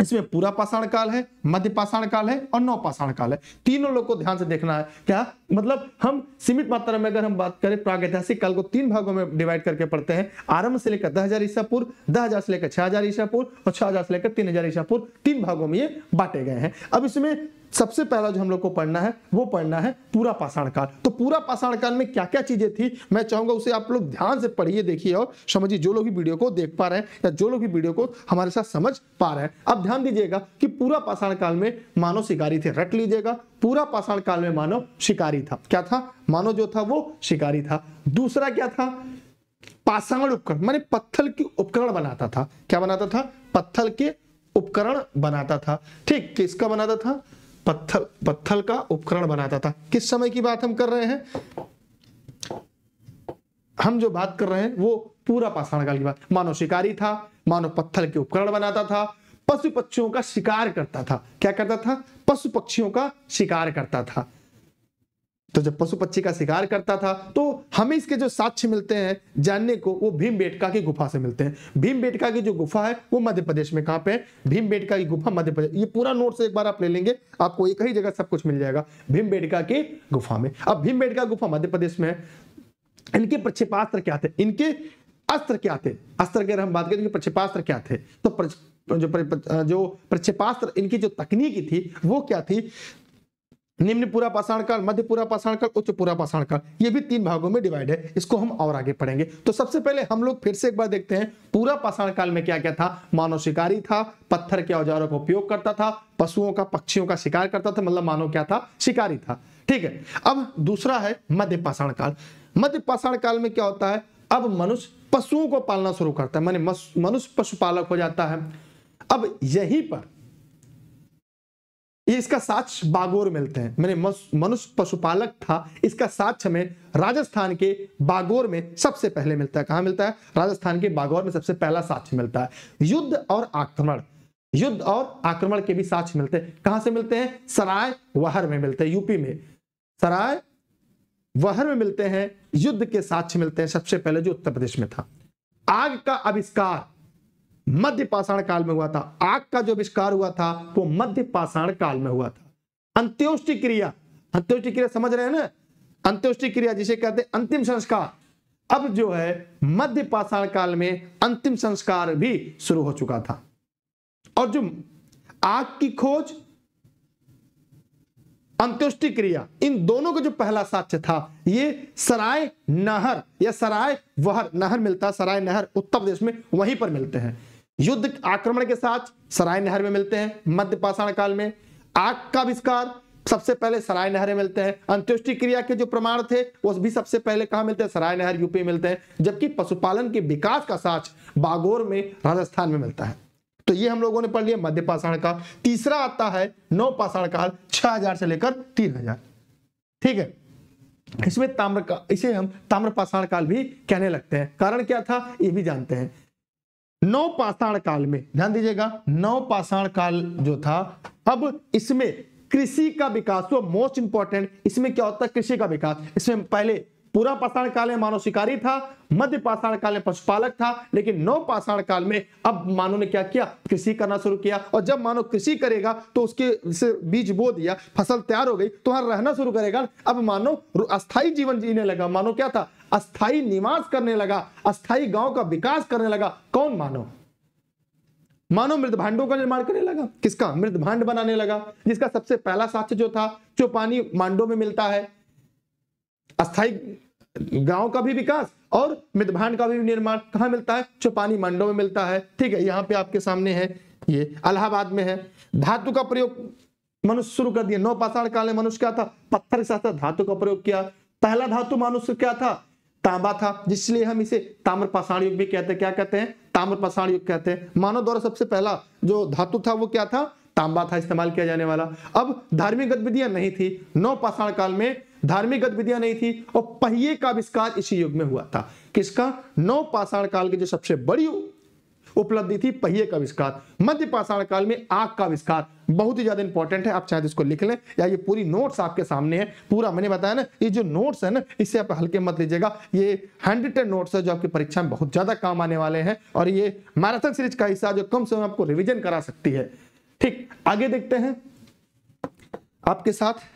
इसमें पूरा पाषाण काल है मध्य पाषाण काल है और नौ पाषाण काल है तीनों लोग को ध्यान से देखना है क्या मतलब हम सीमित मात्रा में अगर हम बात करें प्रागैतिहासिक काल को तीन भागों में डिवाइड करके पढ़ते हैं आरंभ से लेकर दस हजार ईसा पूर्व दस हजार से लेकर छह हजार ईसा पूर्व और छह हजार से लेकर तीन हजार ईसा पूर्व तीन भागों में ये बांटे गए हैं अब इसमें सबसे पहला जो हम लोग को पढ़ना है वो पढ़ना है पूरा पाषाण काल तो पूरा पाषाण काल में क्या क्या चीजें थी मैं चाहूंगा उसे आप लोग ध्यान से पढ़िए देखिए और समझिए जो लोग भी वीडियो को देख पा रहे हैं या जो लोग भी वीडियो को हमारे साथ समझ पा रहे हैं अब ध्यान दीजिएगा कि पूरा पाषाण काल में मानव शिकारी थे रट लीजिएगा पूरा पाषाण काल में मानव शिकारी था क्या था मानव जो था वो शिकारी था दूसरा क्या था पाषाण उपकरण माने पत्थर के उपकरण बनाता था क्या बनाता था पत्थर के उपकरण बनाता था ठीक किसका बनाता था पत्थर पत्थर का उपकरण बनाता था किस समय की बात हम कर रहे हैं हम जो बात कर रहे हैं वो पूरा पाषाण काल की बात मानव शिकारी था मानव पत्थर के उपकरण बनाता था पशु पक्षियों का शिकार करता था क्या करता था पशु पक्षियों का शिकार करता था तो जब पशु पक्षी का शिकार करता था तो हमें इसके जो साक्ष्य मिलते हैं जानने को वो भीम बेटका की गुफा से मिलते हैं भीम बेटका की जो गुफा है वो मध्य प्रदेश में कहां पे है भीम बेटका की गुफा मध्य प्रदेश ये पूरा नोट से एक बार आप ले लेंगे आपको एक ही जगह सब कुछ मिल जाएगा भीम बेटका की गुफा में अब भीम बेटका गुफा मध्य प्रदेश में है इनके प्रक्षेपास्त्र क्या थे इनके अस्त्र क्या थे अस्त्र की अगर हम बात करें तो प्रक्षेपास्त्र क्या थे तो जो जो प्रक्षेपास्त्र इनकी जो तकनीकी थी वो क्या थी निम्न पूरा पाषाण काल मध्य पूरा पाषाण काल उच्च पूरा पाषाण काल ये भी तीन भागों में डिवाइड है इसको हम और आगे पढ़ेंगे तो सबसे पहले हम लोग फिर से एक बार देखते हैं पूरा पाषाण काल में क्या क्या था मानव शिकारी था पत्थर के औजारों का उपयोग करता था पशुओं का पक्षियों का शिकार करता था मतलब मानव क्या था शिकारी था ठीक है अब दूसरा है मध्य पाषाण काल मध्य पाषाण काल में क्या होता है अब मनुष्य पशुओं को पालना शुरू करता है माने मनुष्य पशुपालक हो जाता है अब यही पर ये इसका साक्ष बागोर मिलते हैं मैंने मनुष्य पशुपालक था इसका साक्ष हमें राजस्थान के बागोर में सबसे पहले मिलता है कहा मिलता है राजस्थान के बागोर में सबसे पहला साक्ष्य मिलता है युद्ध और आक्रमण युद्ध और आक्रमण के भी साक्ष मिलते हैं कहां से मिलते हैं सराय वहर में मिलते हैं यूपी में सराय वहर में मिलते हैं युद्ध के साक्ष्य मिलते हैं सबसे पहले जो उत्तर प्रदेश में था आग का आविष्कार मध्य पाषाण काल में हुआ था आग का जो आविष्कार हुआ था वो मध्य पाषाण काल में हुआ था अंत्योष्टि क्रिया अंत्योष्टि क्रिया समझ रहे हैं ना अंत्योष्टि क्रिया जिसे कहते हैं अंतिम संस्कार अब जो है मध्य पाषाण काल में अंतिम संस्कार भी शुरू हो चुका था और जो आग की खोज अंत्योष्टि क्रिया इन दोनों का जो पहला साक्ष्य था ये सराय नहर या सराय वहर नहर मिलता सराय नहर उत्तर प्रदेश में वहीं पर मिलते हैं युद्ध आक्रमण के साथ सराय नहर में मिलते हैं मध्य पाषाण काल में आग का आविष्कार सबसे पहले सराय नहर में मिलते हैं अंत्योष्टि क्रिया के जो प्रमाण थे वो भी सबसे पहले कहा मिलते हैं सराय नहर यूपी में मिलते हैं जबकि पशुपालन के विकास का साक्ष बागोर में राजस्थान में मिलता है तो ये हम लोगों ने पढ़ लिया मध्य पाषाण काल तीसरा आता है नौ पाषाण काल छह हजार से लेकर तीन हजार ठीक है इसमें ताम्र का इसे हम ताम्र पाषाण काल भी कहने लगते हैं कारण क्या था ये भी जानते हैं नौ पाषाण काल में ध्यान दीजिएगा नौ पाषाण काल जो था अब इसमें कृषि का विकास वो मोस्ट इंपॉर्टेंट इसमें क्या होता है कृषि का विकास इसमें पहले पूरा पाषाण काल में मानव शिकारी था मध्य पाषाण काल में पशुपालक था लेकिन नौ पाषाण काल में अब मानव ने क्या किया कृषि करना शुरू किया और जब मानव कृषि करेगा तो उसके से बीज बो दिया फसल तैयार हो गई तो वहां रहना शुरू करेगा अब मानव अस्थाई जीवन जीने लगा मानव क्या था अस्थाई निवास करने लगा अस्थाई गांव का विकास करने लगा कौन मानव मानव मृदभांडों का निर्माण करने लगा किसका मृदभांड बनाने लगा जिसका सबसे पहला साक्ष्य जो था जो पानी मांडो में मिलता है अस्थाई गांव का भी विकास और मृदभांड का भी निर्माण कहा मिलता है जो पानी मांडो में मिलता है ठीक है यहाँ पे आपके सामने है ये अलाहाबाद में है धातु का प्रयोग मनुष्य शुरू कर दिया नौ पाषाण काल में मनुष्य क्या था पत्थर के साथ धातु का प्रयोग किया पहला धातु मनुष्य क्या था तांबा था जिसलिए हम इसे ताम्रपाषाण युग भी कहते हैं क्या कहते हैं ताम्रपाषाण युग कहते हैं मानव द्वारा सबसे पहला जो धातु था वो क्या था तांबा था इस्तेमाल किया जाने वाला अब धार्मिक गतिविधियां नहीं थी नौ पाषाण काल में धार्मिक गतिविधियां नहीं थी और पहिए का आविष्कार इसी युग में हुआ था किसका नौ पाषाण काल की जो सबसे बड़ी उपलब्धि थी पहिए का आविष्कार मध्य पाषाण काल में आग का आविष्कार बहुत ही ज्यादा इंपॉर्टेंट है आप चाहे इसको लिख लें या ये पूरी नोट्स आपके सामने है पूरा मैंने बताया ना ये जो नोट्स है ना इसे आप हल्के मत लीजिएगा ये हैंड नोट्स है जो आपकी परीक्षा में बहुत ज्यादा काम आने वाले हैं और ये मैराथन सीरीज का हिस्सा जो कम समय आपको रिविजन करा सकती है ठीक आगे देखते हैं आपके साथ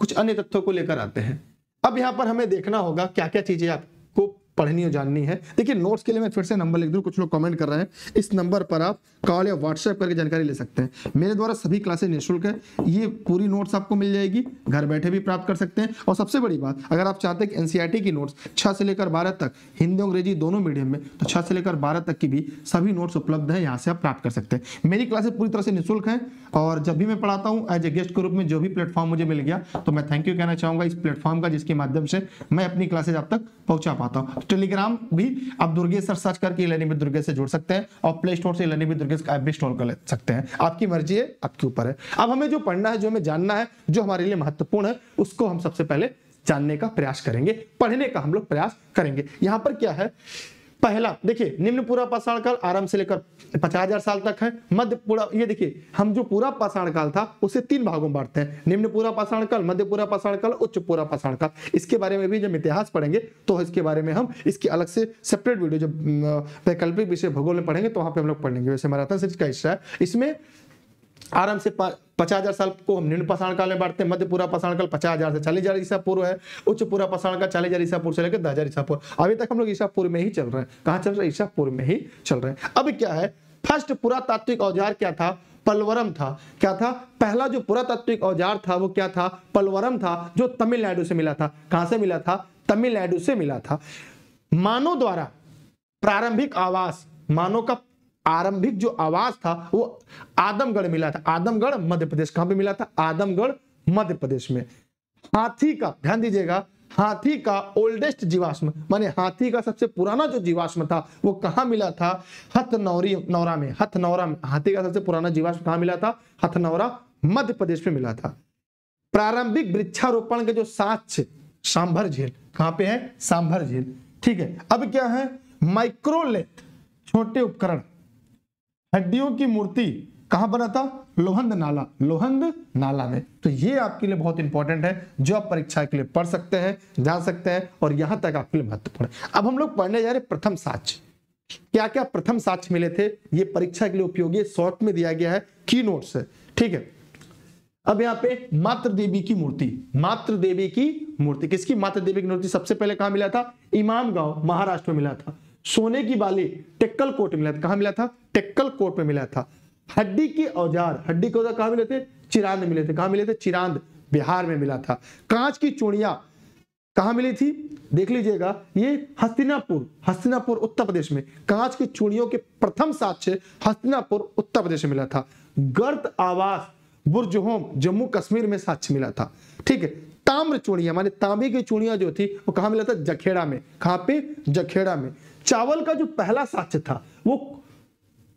कुछ अन्य तथ्यों को लेकर आते हैं अब यहां पर हमें देखना होगा क्या क्या चीजें आप पढ़नी और जाननी है देखिए नोट्स के लिए मैं फिर से नंबर लिख दूँ कुछ लोग कमेंट कर रहे हैं इस नंबर पर आप कॉल या व्हाट्सएप करके जानकारी ले सकते हैं मेरे द्वारा सभी क्लासेज निःशुल्क है ये पूरी नोट्स आपको मिल जाएगी घर बैठे भी प्राप्त कर सकते हैं और सबसे बड़ी बात अगर आप चाहते हैं कि एन की नोट्स छः से लेकर बारह तक हिंदी अंग्रेजी दोनों मीडियम में तो छः से लेकर बारह तक की भी सभी नोट्स उपलब्ध है यहाँ से आप प्राप्त कर सकते हैं मेरी क्लासेज पूरी तरह से निःशुल्क हैं और जब भी मैं पढ़ाता हूँ एज ए गेस्ट के रूप में जो भी प्लेटफॉर्म मुझे मिल गया तो मैं थैंक यू कहना चाहूँगा इस प्लेटफॉर्म का जिसके माध्यम से मैं अपनी क्लासेज आप तक पहुँचा पाता हूँ टेलीग्राम भी आप दुर्गेश सर सर्च करके इलानी भी दुर्गेश से जुड़ सकते हैं और प्ले स्टोर से इलानी भी दुर्गेश का ऐप भी स्टोर कर ले सकते हैं आपकी मर्जी है आपके ऊपर है अब हमें जो पढ़ना है जो हमें जानना है जो हमारे लिए महत्वपूर्ण है उसको हम सबसे पहले जानने का प्रयास करेंगे पढ़ने का हम लोग प्रयास करेंगे यहाँ पर क्या है पहला देखिए निम्न पूरा पाषाण काल आरंभ से लेकर पचास हजार साल तक है मध्य पूरा ये देखिए हम जो पूरा पाषाण काल था उसे तीन भागों में बांटते हैं निम्न पूरा पाषाण काल मध्य पूरा पाषाण काल उच्च पूरा पाषाण काल इसके बारे में भी जब इतिहास पढ़ेंगे तो इसके बारे में हम इसकी अलग से सेपरेट वीडियो जब वैकल्पिक विषय भूगोल में पढ़ेंगे तो वहां पर हम लोग पढ़ेंगे वैसे मराथन सिर्फ का हिस्सा है इसमें आराम से पचास हजार साल को हम निम्न पाषाण काल में बांटते हैं मध्य पूरा पाषाण काल पचास हजार से चालीस हजार ईसा पूर्व है उच्च पूरा पाषाण काल चालीस हजार ईसा पूर्व से लेकर दस हजार ईसा पूर्व अभी तक हम लोग ईसा पूर्व में ही चल रहे हैं कहा चल रहे हैं ईसा पूर्व में ही चल रहे हैं अब क्या है फर्स्ट पुरातात्विक औजार क्या था पलवरम था क्या था पहला जो पुरातात्विक औजार था वो क्या था पलवरम था जो तमिलनाडु से मिला था कहां से मिला था तमिलनाडु से मिला था मानव द्वारा प्रारंभिक आवास मानव का आरंभिक जो आवास था वो आदमगढ़ मिला था आदमगढ़ मध्य प्रदेश कहां पे मिला था आदमगढ़ मध्य प्रदेश में हाथी का ध्यान दीजिएगा हाथी का ओल्डेस्ट जीवाश्म माने हाथी का सबसे पुराना जो जीवाश्म था वो कहाँ मिला था हथनौरी नौरा में हथनौरा में हाथी का सबसे पुराना जीवाश्म कहाँ मिला था हथनौरा मध्य प्रदेश में मिला था प्रारंभिक वृक्षारोपण के जो साक्ष्य सांभर झील कहां पे है सांभर झील ठीक है अब क्या है माइक्रोलेथ छोटे उपकरण हड्डियों की मूर्ति कहां बना था लोहंद नाला लोहंद नाला में तो ये आपके लिए बहुत इंपॉर्टेंट है जो आप परीक्षा के लिए पढ़ सकते हैं जा सकते हैं और यहां तक आपके लिए महत्वपूर्ण अब हम लोग पढ़ने जा रहे प्रथम साक्ष क्या क्या प्रथम साक्ष मिले थे ये परीक्षा के लिए उपयोगी शॉर्ट में दिया गया है की नोट से ठीक है अब यहाँ पे मातृ देवी की मूर्ति मातृ देवी की मूर्ति किसकी मातृ देवी की मूर्ति सबसे पहले कहा मिला था इमाम गांव महाराष्ट्र में मिला था सोने की बाली टेक्कल कोट मिला था कहा मिला था टेक्कल कोट में मिला था हड्डी के औजार हड्डी के औजार कहा मिले थे चिरांद मिले थे कहा मिले थे चिरांद बिहार में मिला था कांच की चूड़िया कहा मिली थी देख लीजिएगा ये हस्तिनापुर हस्तिनापुर उत्तर प्रदेश में कांच की चूड़ियों के प्रथम साक्ष्य हस्तिनापुर उत्तर प्रदेश में मिला था गर्द आवास बुरजहोम जम्मू कश्मीर में साक्ष्य मिला था ठीक है ताम्र चूड़िया माने तांबे की चूड़िया जो थी वो कहा मिला था जखेड़ा में कहा पे जखेड़ा में चावल का जो पहला साक्ष्य था वो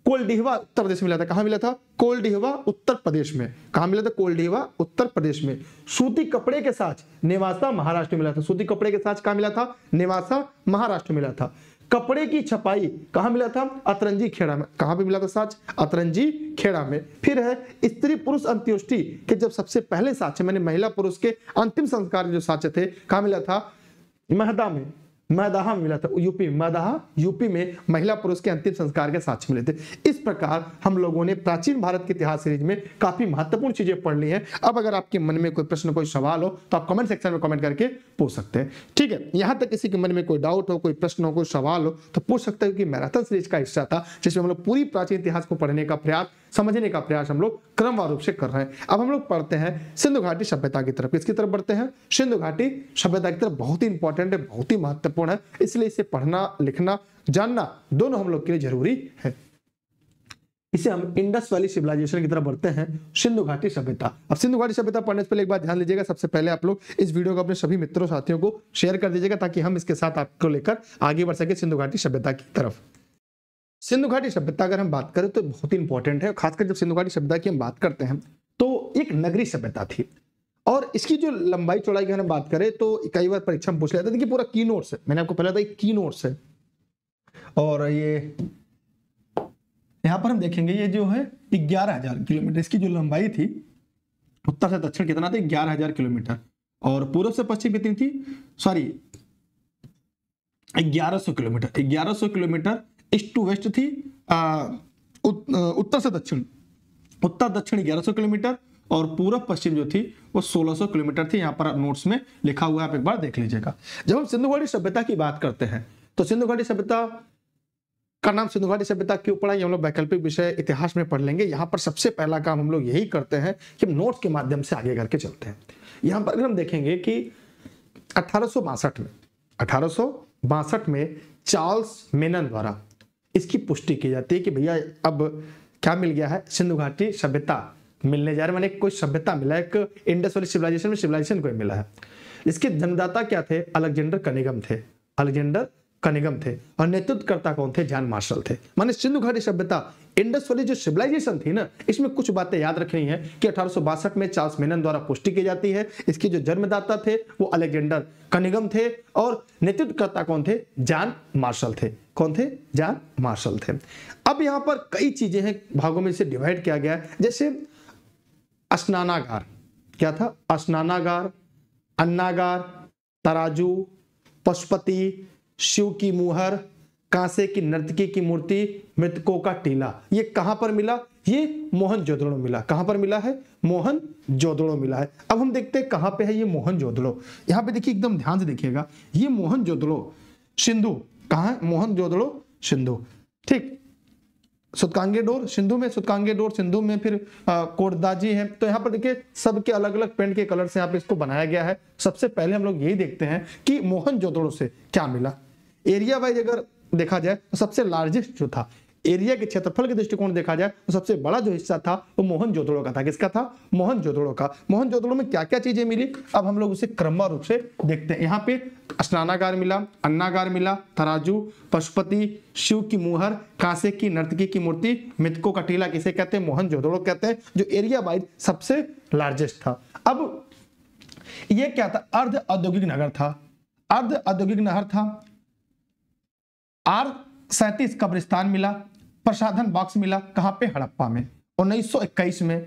कोलडिहवा उत्तर प्रदेश में मिला था कहा मिला था कोलडिहवा उत्तर प्रदेश में कहा मिला था कोलडिहवा उत्तर प्रदेश में सूती कपड़े के साथ नेवासा महाराष्ट्र में मिला था सूती कपड़े के साथ कहा मिला था नेवासा महाराष्ट्र में मिला था कपड़े की छपाई कहा मिला था अतरंजी खेड़ा में कहा भी मिला था साच अतरंजी खेड़ा में फिर है स्त्री पुरुष अंत्योष्टि के जब सबसे पहले साक्ष्य मैंने महिला पुरुष के अंतिम संस्कार जो साक्ष्य थे कहा मिला था महदा में मदाहा मिला था यूपी मदाहा यूपी में महिला पुरुष के अंतिम संस्कार के साक्ष मिले थे इस प्रकार हम लोगों ने प्राचीन भारत के इतिहास सीरीज में काफी महत्वपूर्ण चीजें पढ़ ली हैं अब अगर आपके मन में कोई प्रश्न कोई सवाल हो तो आप कमेंट सेक्शन में कमेंट करके पूछ सकते हैं ठीक है यहां तक किसी के मन में कोई डाउट हो कोई प्रश्न हो कोई सवाल हो तो पूछ सकते हो कि मैराथन सीरीज का हिस्सा था जिसमें हम लोग पूरी प्राचीन इतिहास को पढ़ने का प्रयास समझने का प्रयास हम लोग क्रमवार रूप से कर रहे हैं अब हम लोग पढ़ते हैं सिंधु घाटी सभ्यता की तरफ किसकी तरफ बढ़ते हैं सिंधु घाटी सभ्यता की तरफ बहुत ही इंपॉर्टेंट है बहुत ही महत्वपूर्ण है इसलिए इसे पढ़ना लिखना जानना दोनों हम लोग के लिए जरूरी है इसे हम इंडस वैली सिविलाइजेशन की तरफ बढ़ते हैं सिंधु घाटी सभ्यता अब सिंधु घाटी सभ्यता पढ़ने से पहले एक बार ध्यान दीजिएगा सबसे पहले आप लोग इस वीडियो को अपने सभी मित्रों साथियों को शेयर कर दीजिएगा ताकि हम इसके साथ आपको लेकर आगे बढ़ सके सिंधु घाटी सभ्यता की तरफ सिंधु घाटी सभ्यता अगर हम बात करें तो बहुत ही इंपॉर्टेंट है खासकर जब सिंधु घाटी सभ्यता की हम बात करते हैं तो एक नगरी सभ्यता थी और इसकी जो लंबाई चौड़ाई की हम बात करें तो कई बार परीक्षा में पूछ लेते था कि पूरा की नोट्स है मैंने आपको पहला था की नोट्स है और ये यहाँ पर हम देखेंगे ये जो है ग्यारह हजार किलोमीटर इसकी जो लंबाई थी उत्तर से दक्षिण कितना था ग्यारह हजार किलोमीटर और पूर्व से पश्चिम कितनी थी सॉरी ग्यारह सौ किलोमीटर ग्यारह सौ किलोमीटर ईस्ट टू वेस्ट थी उत, उत्तर से दक्षिण उत्तर दक्षिण 1100 किलोमीटर और पूर्व पश्चिम जो थी वो 1600 किलोमीटर थी यहाँ पर नोट्स में लिखा हुआ है आप एक बार देख लीजिएगा जब हम सिंधु घाटी सभ्यता की बात करते हैं तो सिंधु घाटी सभ्यता का नाम सिंधु घाटी सभ्यता क्यों पड़ा ये हम लोग वैकल्पिक विषय इतिहास में पढ़ लेंगे यहाँ पर सबसे पहला काम हम लोग यही करते हैं कि हम नोट्स के माध्यम से आगे करके चलते हैं यहाँ पर अगर हम देखेंगे कि अठारह में अठारह में चार्ल्स मेनन द्वारा इसकी पुष्टि की जाती है कि भैया अब क्या मिल गया है सिंधु घाटी सभ्यता मिलने जा रहा है मैंने कोई सभ्यता मिला है एक इंडस वाली सिविलाइजेशन में सिविलाइजेशन कोई मिला है इसके जन्मदाता क्या थे अलेक्जेंडर कनिगम थे अलेक्जेंडर कनिगम थे और नेतृत्वकर्ता कौन थे जान मार्शल थे माने सिंधु घाटी सभ्यता इंडस वाली जो सिविलाइजेशन थी ना इसमें कुछ बातें याद रखनी है कि अठारह में चार्ल्स मेनन द्वारा पुष्टि की जाती है इसके जो जन्मदाता थे वो अलेक्जेंडर कनिगम थे और नेतृत्वकर्ता कौन थे जान मार्शल थे कौन थे जान मार्शल थे अब यहां पर कई चीजें हैं भागों में से डिवाइड किया गया जैसे स्नानागार क्या था स्नानागार अन्नागार तराजू पशुपति शिव की मुहर कांसे की नर्तकी की मूर्ति मृतकों का टीला ये कहां पर मिला ये मोहन जोदड़ो मिला कहां पर मिला है मोहन जोदड़ो मिला है अब हम देखते हैं कहां पे है ये मोहन जोदड़ो यहाँ पे देखिए एकदम ध्यान से देखिएगा ये मोहन जोदड़ो सिंधु कहा मोहन जोदड़ो सिंधु ठीक सुतकांगे डोर सिंधु में सुतकांगे डोर सिंधु में फिर कोटदाजी है तो यहाँ पर देखिए सबके अलग अलग पेंट के कलर से यहाँ पे इसको बनाया गया है सबसे पहले हम लोग यही देखते हैं कि मोहन जोदड़ो से क्या मिला एरिया वाइज अगर देखा जाए तो सबसे लार्जेस्ट जो था एरिया के क्षेत्रफल के दृष्टिकोण देखा जाए तो सबसे बड़ा जो हिस्सा था वो तो मोहन जोदड़ो का था किसका था मोहन जोदड़ो का मोहन जोदड़ो में क्या क्या चीजें मिली अब हम लोग उसे क्रम रूप से देखते हैं यहाँ पे स्नानागार मिला अन्नागार मिला तराजू पशुपति शिव की मुहर कांसे की नर्तकी की मूर्ति मितको का टीला किसे कहते हैं मोहन जोदड़ो कहते हैं जो एरिया वाइज सबसे लार्जेस्ट था अब यह क्या था अर्ध औद्योगिक नगर था अर्ध औद्योगिक नहर था आर सैतीस कब्रिस्तान मिला प्रसाधन बॉक्स मिला कहां पे हड़प्पा में उन्नीस में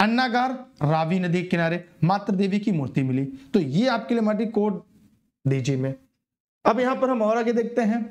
अन्नागार रावी नदी किनारे मातृ देवी की मूर्ति मिली तो ये आपके लिए हमारी कोड दीजिए में अब यहां पर हम और आगे देखते हैं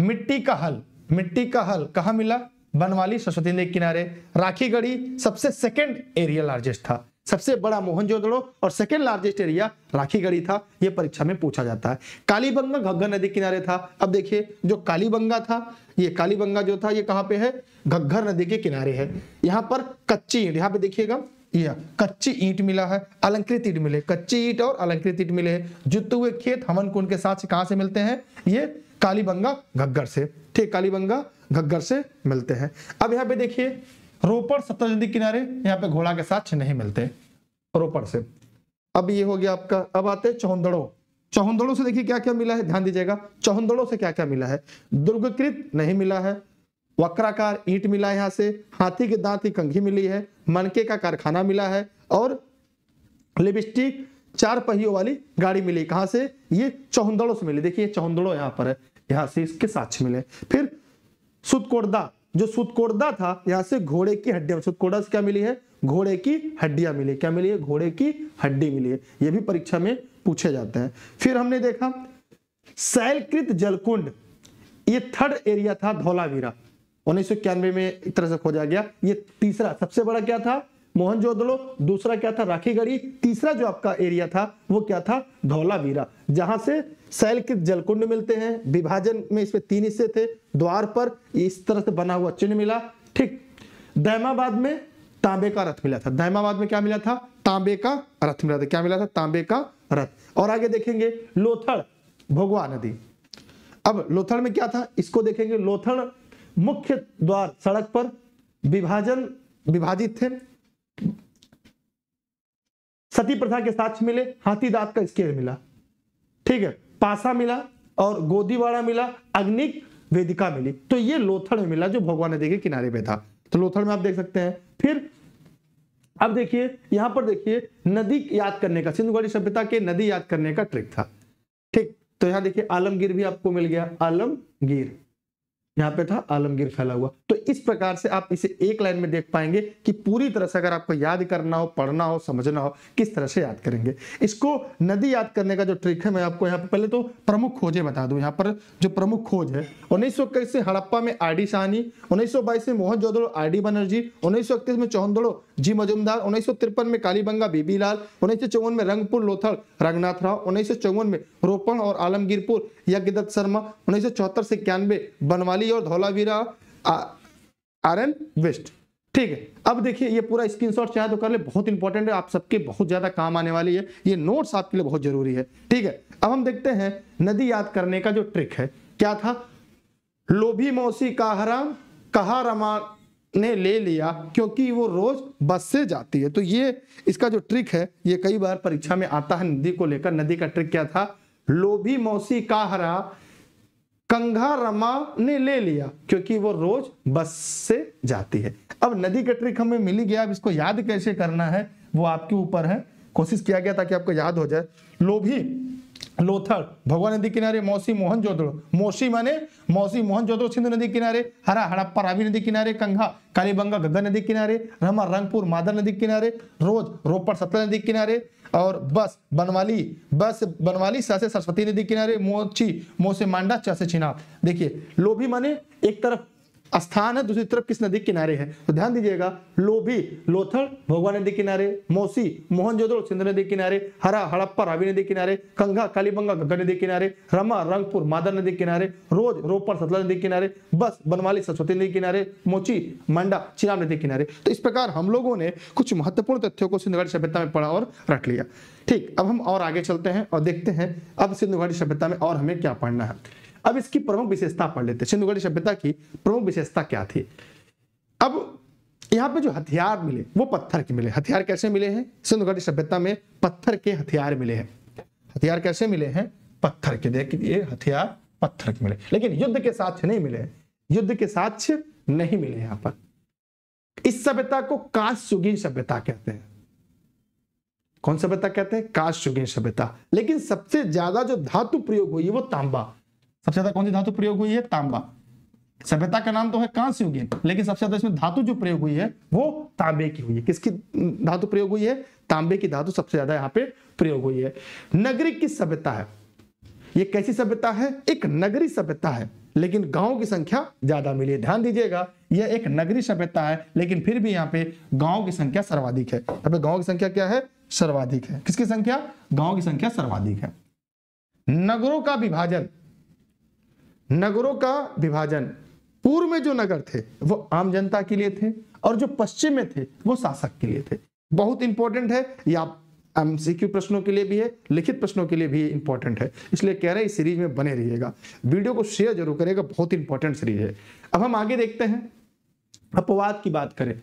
मिट्टी का हल मिट्टी का हल कहा मिला बनवाली सरस्वती नदी किनारे राखी गढ़ी सबसे सेकेंड एरिया लार्जेस्ट था सबसे बड़ा मोहनजोदड़ो और सेकेंड लार्जेस्ट एरिया राखीगढ़ी था यह परीक्षा में पूछा जाता है कालीबंगा घग्घर नदी किनारे था अब देखिए जो कालीबंगा था ये कालीबंगा जो था ये कहाँ पे है घग्घर नदी के किनारे है यहाँ पर कच्ची ईट यहाँ पे देखिएगा यह कच्ची ईट मिला है अलंकृत ईट मिले कच्ची ईट और अलंकृत ईट मिले जुते हुए खेत हवन कुंड के साथ कहाँ से मिलते हैं ये कालीबंगा घग्घर से ठीक कालीबंगा घग्घर से मिलते हैं अब यहाँ पे देखिए रोपड़ सतलज नदी किनारे यहाँ पे घोड़ा के साथ नहीं मिलते रोपड़ से अब ये हो गया आपका अब आते चौहदड़ो चौहदड़ो से देखिए क्या क्या मिला है ध्यान दीजिएगा चौहदड़ो से क्या क्या मिला है दुर्गकृत नहीं मिला है वक्राकार ईट मिला है यहाँ से हाथी के दांत की कंघी मिली है मनके का कारखाना मिला है और लिपस्टिक चार पहियों वाली गाड़ी मिली कहां से ये चौहदड़ो से मिली देखिए चौहदड़ो यहाँ पर है यहाँ से इसके साक्ष मिले फिर सुतकोड़दा जो सुतकोड़दा था यहां से घोड़े की हड्डियां सुतकोड़ा से क्या मिली है घोड़े की हड्डियां मिली क्या मिली है घोड़े की हड्डी मिली है यह भी परीक्षा में पूछे जाते हैं फिर हमने देखा शैलकृत जलकुंड ये थर्ड एरिया था धौलावीरा उन्नीस सौ इक्यानवे में एक तरह से खोजा गया ये तीसरा सबसे बड़ा क्या था मोहनजोदड़ो दूसरा क्या था राखीगढ़ी तीसरा जो आपका एरिया था वो क्या था धौलावीरा जहां से शैलकृत जलकुंड मिलते हैं विभाजन में इसमें तीन हिस्से थे द्वार पर इस तरह से बना हुआ चिन्ह मिला ठीक दैमाबाद में तांबे का रथ मिला था दैमाबाद में क्या मिला था तांबे का रथ मिला था क्या मिला था तांबे का रथ और आगे देखेंगे लोथड़ भोगवा नदी अब लोथड़ में क्या था इसको देखेंगे लोथड़ मुख्य द्वार सड़क पर विभाजन विभाजित थे सती प्रथा के साथ मिले हाथी दांत का स्केल मिला ठीक है पासा मिला और गोदीवाड़ा मिला अग्निक वेदिका मिली तो ये लोथड़ में मिला जो भगवान नदी के किनारे पे था तो लोथड़ में आप देख सकते हैं फिर अब देखिए यहां पर देखिए नदी याद करने का सिंधुगढ़ी सभ्यता के नदी याद करने का ट्रिक था ठीक तो यहां देखिए आलमगीर भी आपको मिल गया आलमगीर यहाँ पे था आलमगीर फैला हुआ तो इस प्रकार से आप इसे एक लाइन में देख पाएंगे कि पूरी तरह से अगर आपको याद करना हो पढ़ना हो समझना हो किस तरह से याद करेंगे इसको नदी याद करने का जो ट्रिक है मैं आपको यहाँ पे पहले तो प्रमुख खोजें बता दूं यहाँ पर जो प्रमुख खोज है उन्नीस सौ इक्कीस से हड़प्पा में आर डी सहनी उन्नीस सौ बाईस में Mohenjodaro R D Banerjee उन्नीस सौ इक्कीस में चौहदड़ो जी मजुमदार उन्नीस में कालीबंगा बीबीलाल उन्नीस में रंगपुर लोथल रंगनाथ राव उन्नीस में रोपण और आलमगीरपुर यज्ञदत्त शर्मा उन्नीस सौ चौहत्तर से इक्यानवे बनवाली और धौलावीरा आर एन वेस्ट ठीक है अब देखिए ये पूरा स्क्रीनशॉट चाहे तो कर ले बहुत इंपॉर्टेंट है आप सबके बहुत ज्यादा काम आने वाली है ये नोट्स आपके लिए बहुत जरूरी है ठीक है अब हम देखते हैं नदी याद करने का जो ट्रिक है क्या था लोभी मौसी हराम कहा रमा ने ले लिया क्योंकि वो रोज बस से जाती है तो ये इसका जो ट्रिक है ये कई बार परीक्षा में आता है नदी को लेकर नदी का ट्रिक क्या था लोभी मौसी का हरा कंघा रमा ने ले लिया क्योंकि वो रोज बस से जाती है अब नदी का ट्रिक हमें मिली गया अब इसको याद कैसे करना है वो आपके ऊपर है कोशिश किया गया ताकि आपको याद हो जाए लोभी लोथल भगवान नदी किनारे मौसी मोहन जोदड़ो मौसी माने मौसी मोहन जोदड़ो सिंधु नदी किनारे हरा हड़प्पा रावी नदी किनारे कंगा कालीबंगा गंगा नदी किनारे रमा रंगपुर मादर नदी किनारे रोज रोपड़ सतल नदी किनारे और बस बनवाली बस बनवाली ससे सरस्वती नदी किनारे मोची मोसे मांडा चसे छिनाप देखिए लोभी माने एक तरफ स्थान है दूसरी तरफ किस नदी किनारे है तो ध्यान दीजिएगा लोभी लोथल भगवान नदी किनारे मोसी मोहनजोदड़ो सिंधु नदी किनारे हरा हड़प्पा रावी नदी किनारे कंगा कालीबंगा गंगा नदी किनारे रमा रंगपुर मादा नदी किनारे रोज रोपर सतला नदी किनारे बस बनवाली सरस्वती नदी किनारे मोची मंडा चिराम नदी किनारे तो इस प्रकार हम लोगों ने कुछ महत्वपूर्ण तथ्यों को सिंधुघाटी सभ्यता में पढ़ा और रख लिया ठीक अब हम और आगे चलते हैं और देखते हैं अब सिंधु घाटी सभ्यता में और हमें क्या पढ़ना है अब इसकी प्रमुख विशेषता पढ़ लेते हैं सिंधुगढ़ी सभ्यता की प्रमुख विशेषता क्या थी अब यहाँ पे जो हथियार मिले वो पत्थर के मिले हथियार कैसे मिले हैं सिंधुगढ़ी सभ्यता में पत्थर के हथियार मिले हैं हथियार कैसे मिले हैं पत्थर के देखिए हथियार पत्थर के मिले लेकिन युद्ध के साक्ष्य नहीं मिले युद्ध के साक्ष्य नहीं मिले यहाँ पर इस सभ्यता को काशयुगीन सभ्यता कहते हैं कौन सभ्यता कहते हैं काशयुगीन सभ्यता लेकिन सबसे ज्यादा जो धातु प्रयोग हुई है वो तांबा सबसे ज्यादा कौन सी धातु प्रयोग हुई है तांबा सभ्यता का नाम तो है कांस्य युगीन लेकिन सबसे ज्यादा इसमें धातु जो प्रयोग हुई है वो तांबे की हुई है किसकी धातु प्रयोग हुई है तांबे की धातु सबसे ज्यादा यहाँ पे प्रयोग हुई है नगरी की सभ्यता है ये कैसी सभ्यता है एक नगरी सभ्यता है लेकिन गांव की संख्या ज्यादा मिली है ध्यान दीजिएगा यह एक नगरी सभ्यता है लेकिन फिर भी यहाँ पे गांव की संख्या सर्वाधिक है यहाँ पे गांव की संख्या क्या है सर्वाधिक है किसकी संख्या गांव की संख्या सर्वाधिक है नगरों का विभाजन नगरों का विभाजन पूर्व में जो नगर थे वो आम जनता के लिए थे और जो पश्चिम में थे वो शासक के लिए थे बहुत इंपॉर्टेंट है या एमसीक्यू प्रश्नों के लिए भी है लिखित प्रश्नों के लिए भी इंपॉर्टेंट है इसलिए कह रहे हैं इस सीरीज में बने रहिएगा वीडियो को शेयर जरूर करेगा बहुत इंपॉर्टेंट सीरीज है अब हम आगे देखते हैं अपवाद की बात करें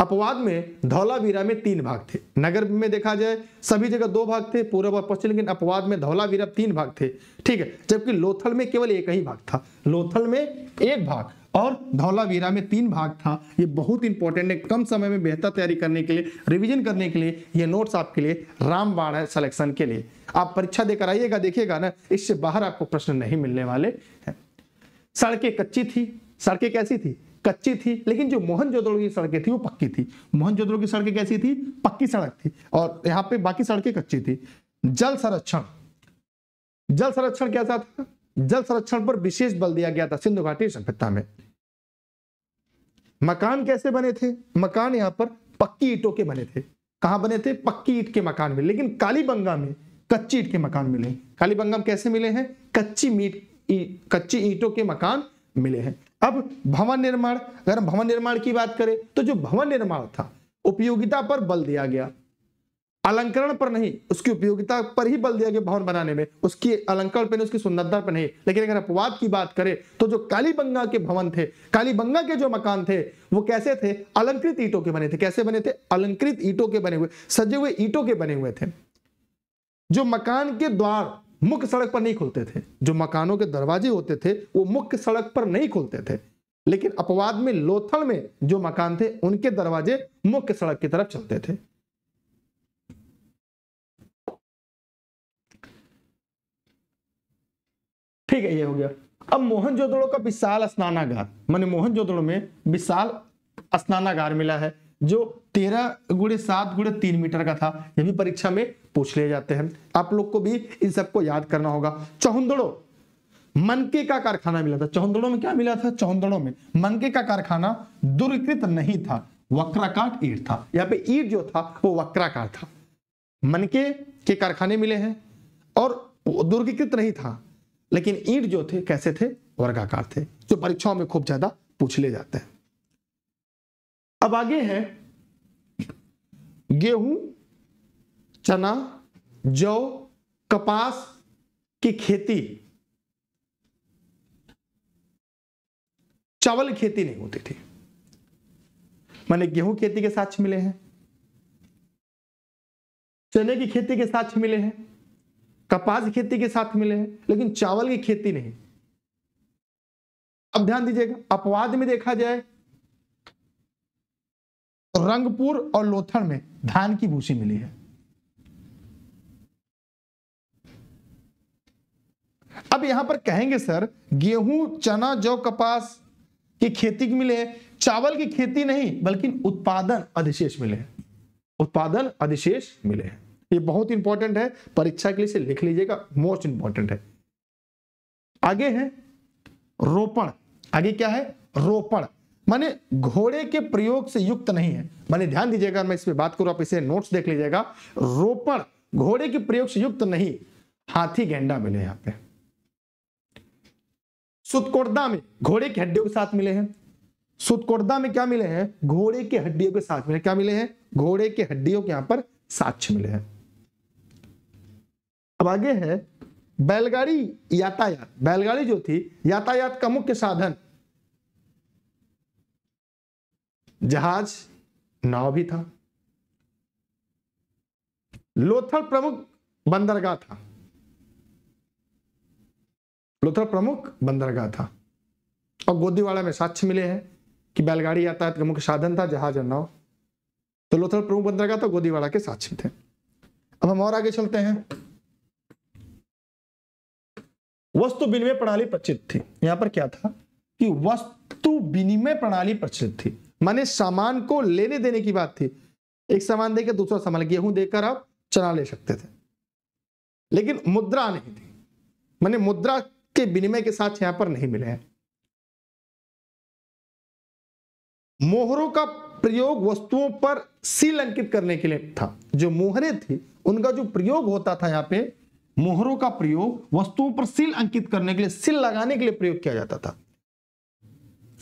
अपवाद में धौलावीरा में तीन भाग थे नगर में देखा जाए सभी जगह दो भाग थे पूर्व और पश्चिम लेकिन अपवाद में धौलावीरा तीन भाग थे ठीक है जबकि लोथल में केवल एक ही भाग था लोथल में एक भाग और धौलावीरा में तीन भाग था ये बहुत इंपॉर्टेंट है कम समय में बेहतर तैयारी करने के लिए रिवीजन करने के लिए ये नोट्स आपके लिए रामबाण है सिलेक्शन के लिए आप परीक्षा देकर आइएगा देखिएगा ना इससे बाहर आपको प्रश्न नहीं मिलने वाले हैं सड़कें कच्ची थी सड़कें कैसी थी कच्ची थी लेकिन जो मोहन जोदड़ो की सड़कें थी वो पक्की थी मोहन जोदड़ो की सड़कें कैसी थी पक्की सड़क थी और यहाँ पे बाकी सड़कें कच्ची थी जल संरक्षण जल संरक्षण कैसा था जल संरक्षण पर विशेष बल दिया गया था सिंधु घाटी सभ्यता में मकान कैसे बने थे मकान यहाँ पर पक्की ईटों के बने थे कहा बने थे पक्की ईट के मकान में लेकिन कालीबंगा में कच्ची ईट के मकान मिले कालीबंगा में कैसे मिले हैं कच्ची मीट कच्ची ईटों के मकान मिले हैं अब भवन निर्माण अगर हम भवन निर्माण की बात करें तो जो भवन निर्माण था उपयोगिता पर बल दिया गया अलंकरण पर नहीं उसकी उपयोगिता पर ही बल दिया गया भवन बनाने में उसकी अलंकरण पर नहीं उसकी सुंदरता पर नहीं लेकिन अगर अपवाद की बात करें तो जो कालीबंगा के भवन थे कालीबंगा के जो मकान थे वो कैसे थे अलंकृत ईटों के बने थे कैसे बने थे अलंकृत ईटों के बने हुए सजे हुए ईटों के बने हुए थे जो मकान के द्वार मुख्य सड़क पर नहीं खुलते थे जो मकानों के दरवाजे होते थे वो मुख्य सड़क पर नहीं खुलते थे लेकिन अपवाद में लोथल में जो मकान थे उनके दरवाजे मुख्य सड़क की तरफ चलते थे ठीक है ये हो गया अब मोहन जोदड़ो का विशाल स्नानागार मैंने मोहन जोदड़ो में विशाल स्नानागार मिला है जो तेरह गुड़े सात गुड़े तीन मीटर का था यह भी परीक्षा में पूछ लिए जाते हैं आप लोग को भी इन सबको याद करना होगा चौहदड़ो मनके का कारखाना मिला था चौहदड़ो में क्या मिला था चौहदड़ों में मनके का कारखाना दुर्कृत नहीं था वक्राकार ईट था यहाँ पे ईट जो था वो वक्राकार था मनके के कारखाने मिले हैं और दुर्गीकृत नहीं था लेकिन ईट जो थे कैसे थे वर्गाकार थे जो परीक्षाओं में खूब ज्यादा पूछ ले जाते हैं अब आगे है गेहूं चना जौ कपास की खेती चावल की खेती नहीं होती थी माने गेहूं खेती के साथ मिले हैं चने की खेती के साथ मिले हैं कपास की खेती के साथ मिले हैं लेकिन चावल की खेती नहीं अब ध्यान दीजिएगा अपवाद में देखा जाए तो रंगपुर और लोथर में धान की भूसी मिली है अब यहां पर कहेंगे सर गेहूं चना जौ कपास की खेती मिले चावल की खेती नहीं बल्कि उत्पादन अधिशेष मिले हैं उत्पादन अधिशेष मिले हैं ये बहुत इंपॉर्टेंट है परीक्षा के लिए से लिख लीजिएगा मोस्ट इंपॉर्टेंट है आगे है रोपण आगे क्या है रोपण माने घोड़े के प्रयोग से युक्त नहीं है माने ध्यान दीजिएगा मैं इस पर बात करूं आप इसे नोट्स देख लीजिएगा रोपण घोड़े के प्रयोग से युक्त नहीं हाथी गेंडा मिले यहां पे सुतकोर्दा में घोड़े की हड्डियों के साथ मिले हैं सुतकोर्दा में क्या मिले हैं घोड़े के हड्डियों के साथ मिले क्या मिले हैं घोड़े के हड्डियों के यहां पर साक्ष्य मिले हैं अब आगे है बैलगाड़ी यातायात बैलगाड़ी जो थी यातायात का मुख्य साधन जहाज नाव भी था लोथल प्रमुख बंदरगाह था लोथल प्रमुख बंदरगाह था और गोदीवाड़ा में साक्ष्य मिले हैं कि बैलगाड़ी यातायात का मुख्य साधन था जहाज और नाव तो लोथल प्रमुख बंदरगाह तो गोदीवाड़ा के साक्ष्य थे अब हम और आगे चलते हैं वस्तु विनिमय प्रणाली प्रचलित थी यहां पर क्या था कि वस्तु विनिमय प्रणाली प्रचलित थी माने सामान को लेने देने की बात थी एक सामान देकर दूसरा सामान गेहूं देकर आप चना ले सकते थे लेकिन मुद्रा नहीं थी माने मुद्रा के विनिमय के साथ यहां पर नहीं मिले हैं मोहरों का प्रयोग वस्तुओं पर सील अंकित करने के लिए था जो मोहरे थी उनका जो प्रयोग होता था यहां पे मोहरों का प्रयोग वस्तुओं पर सील अंकित करने के लिए सील लगाने के लिए प्रयोग किया जाता था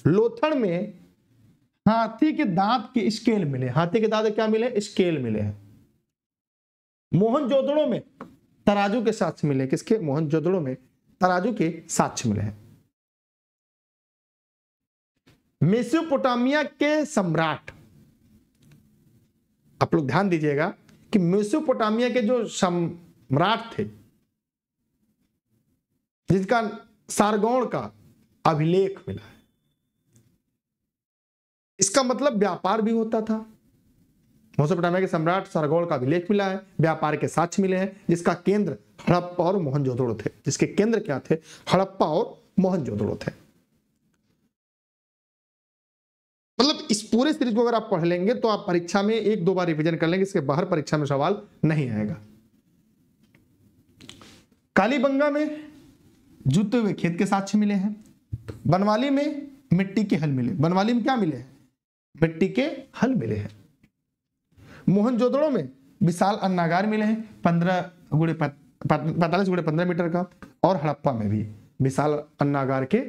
लोथड़ में हाथी के दांत के स्केल मिले हाथी के दांत क्या मिले स्केल मिले हैं मोहन जोदड़ों में तराजू के साक्ष मिले किसके मोहन जोदड़ों में तराजू के साक्ष मिले हैं मेसोपोटामिया के सम्राट आप लोग ध्यान दीजिएगा कि मेसोपोटामिया के जो सम्राट थे जिसका सारगौड़ का अभिलेख मिला है इसका मतलब व्यापार भी होता था मोसोपोटामिया के सम्राट सरगोल का अभिलेख मिला है व्यापार के साक्ष मिले हैं जिसका केंद्र हड़प्पा और मोहनजोदड़ो थे जिसके केंद्र क्या थे हड़प्पा और मोहनजोदड़ो थे मतलब इस पूरे सीरीज को अगर आप पढ़ लेंगे तो आप परीक्षा में एक दो बार रिविजन कर लेंगे इसके बाहर परीक्षा में सवाल नहीं आएगा कालीबंगा में जूते हुए खेत के साक्ष मिले हैं बनवाली में मिट्टी के हल मिले बनवाली में क्या मिले हैं मिट्टी के हल मिले हैं मोहनजोदड़ो में विशाल अन्नागार मिले हैं पंद्रह गुड़े पैतालीस गुड़े पंद्रह मीटर का और हड़प्पा में भी विशाल अन्नागार के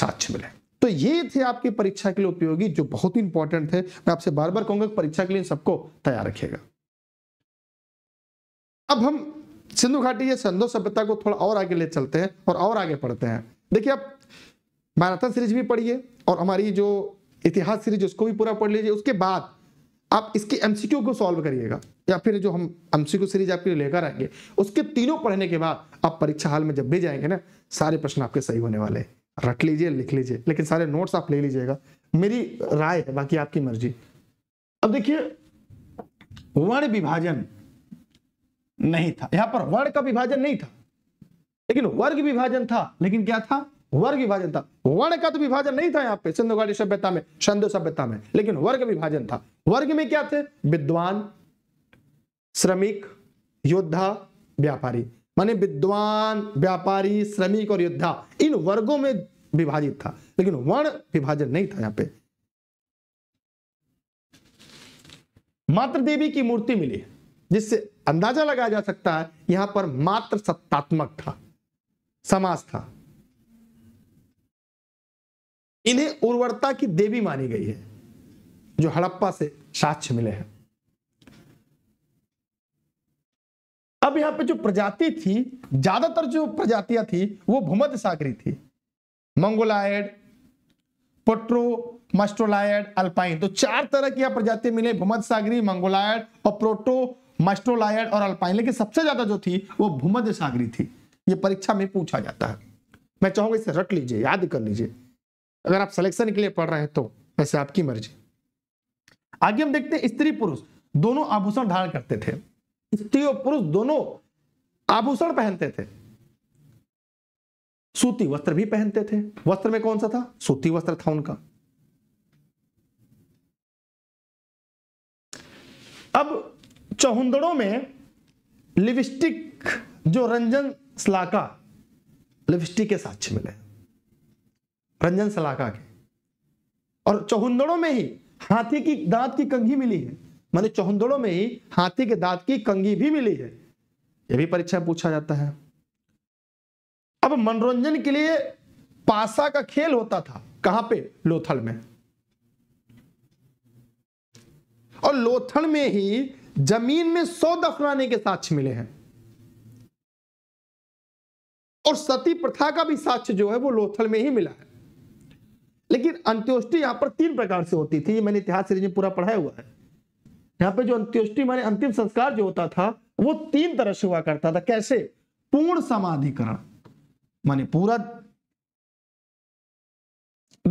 साक्ष्य मिले तो ये थे आपकी परीक्षा के लिए उपयोगी जो बहुत ही इंपॉर्टेंट थे मैं आपसे बार बार कहूंगा परीक्षा के लिए सबको तैयार रखिएगा अब हम सिंधु घाटी या संधो सभ्यता को थोड़ा और आगे ले चलते हैं और और आगे पढ़ते हैं देखिए आप मैराथन सीरीज भी पढ़िए और हमारी जो इतिहास सीरीज उसको भी पूरा पढ़ लीजिए उसके बाद आप इसके एमसीक्यू को सॉल्व करिएगा या फिर जो हम एमसीक्यू सीरीज आपके लिए लेकर आएंगे उसके तीनों पढ़ने के बाद आप परीक्षा हाल में जब भी जाएंगे ना सारे प्रश्न आपके सही होने वाले हैं रख लीजिए लिख लीजिए लेकिन सारे नोट्स आप ले लीजिएगा मेरी राय है बाकी आपकी मर्जी अब देखिए वर्ण विभाजन नहीं था यहां पर वर्ण का विभाजन नहीं था लेकिन वर्ग विभाजन था लेकिन क्या था वर्ग विभाजन था वर्ण का तो विभाजन नहीं था यहाँ पे सिंधु घाटी सभ्यता में सिंधु सभ्यता में लेकिन वर्ग विभाजन था वर्ग में क्या थे विद्वान श्रमिक योद्धा व्यापारी माने विद्वान व्यापारी श्रमिक और योद्धा इन वर्गों में विभाजित था लेकिन वर्ण विभाजन नहीं था यहाँ पे मात्र देवी की मूर्ति मिली जिससे अंदाजा लगाया जा सकता है यहां पर मात्र सत्तात्मक था समाज था इन्हें उर्वरता की देवी मानी गई है जो हड़प्पा से साक्ष्य मिले हैं अब यहां पे जो प्रजाति थी ज्यादातर जो प्रजातियां थी वो भूमध्य सागरी थी मंगोलायड पोट्रो मस्टोलायड अल्पाइन तो चार तरह की यहां प्रजाति मिले भूमध्य सागरी मंगोलायड और प्रोटो मस्टोलायड और अल्पाइन लेकिन सबसे ज्यादा जो थी वो भूमध्य सागरी थी ये परीक्षा में पूछा जाता है मैं चाहूंगा इसे रट लीजिए याद कर लीजिए अगर आप सिलेक्शन के लिए पढ़ रहे हैं तो वैसे आपकी मर्जी आगे हम देखते हैं स्त्री पुरुष दोनों आभूषण धारण करते थे स्त्री और पुरुष दोनों आभूषण पहनते थे सूती वस्त्र भी पहनते थे वस्त्र में कौन सा था सूती वस्त्र था उनका अब चौहदड़ों में लिपस्टिक जो रंजन स्लाका लिपस्टिक के साक्ष्य मिले रंजन सलाका के और चौहुंदड़ों में ही हाथी की दांत की कंघी मिली है मान चौहुंदड़ों में ही हाथी के दांत की कंघी भी मिली है यह भी परीक्षा पूछा जाता है अब मनोरंजन के लिए पासा का खेल होता था कहां पे लोथल में और लोथल में ही जमीन में सौ दफनाने के साक्ष्य मिले हैं और सती प्रथा का भी साक्ष्य जो है वो लोथल में ही मिला है लेकिन अंत्योष्टि यहाँ पर तीन प्रकार से होती थी मैंने इतिहास सीरीज में पूरा पढ़ाया हुआ है यहाँ पे जो अंत्योष्टि माने अंतिम संस्कार जो होता था वो तीन तरह से हुआ करता था कैसे पूर्ण समाधिकरण माने पूरा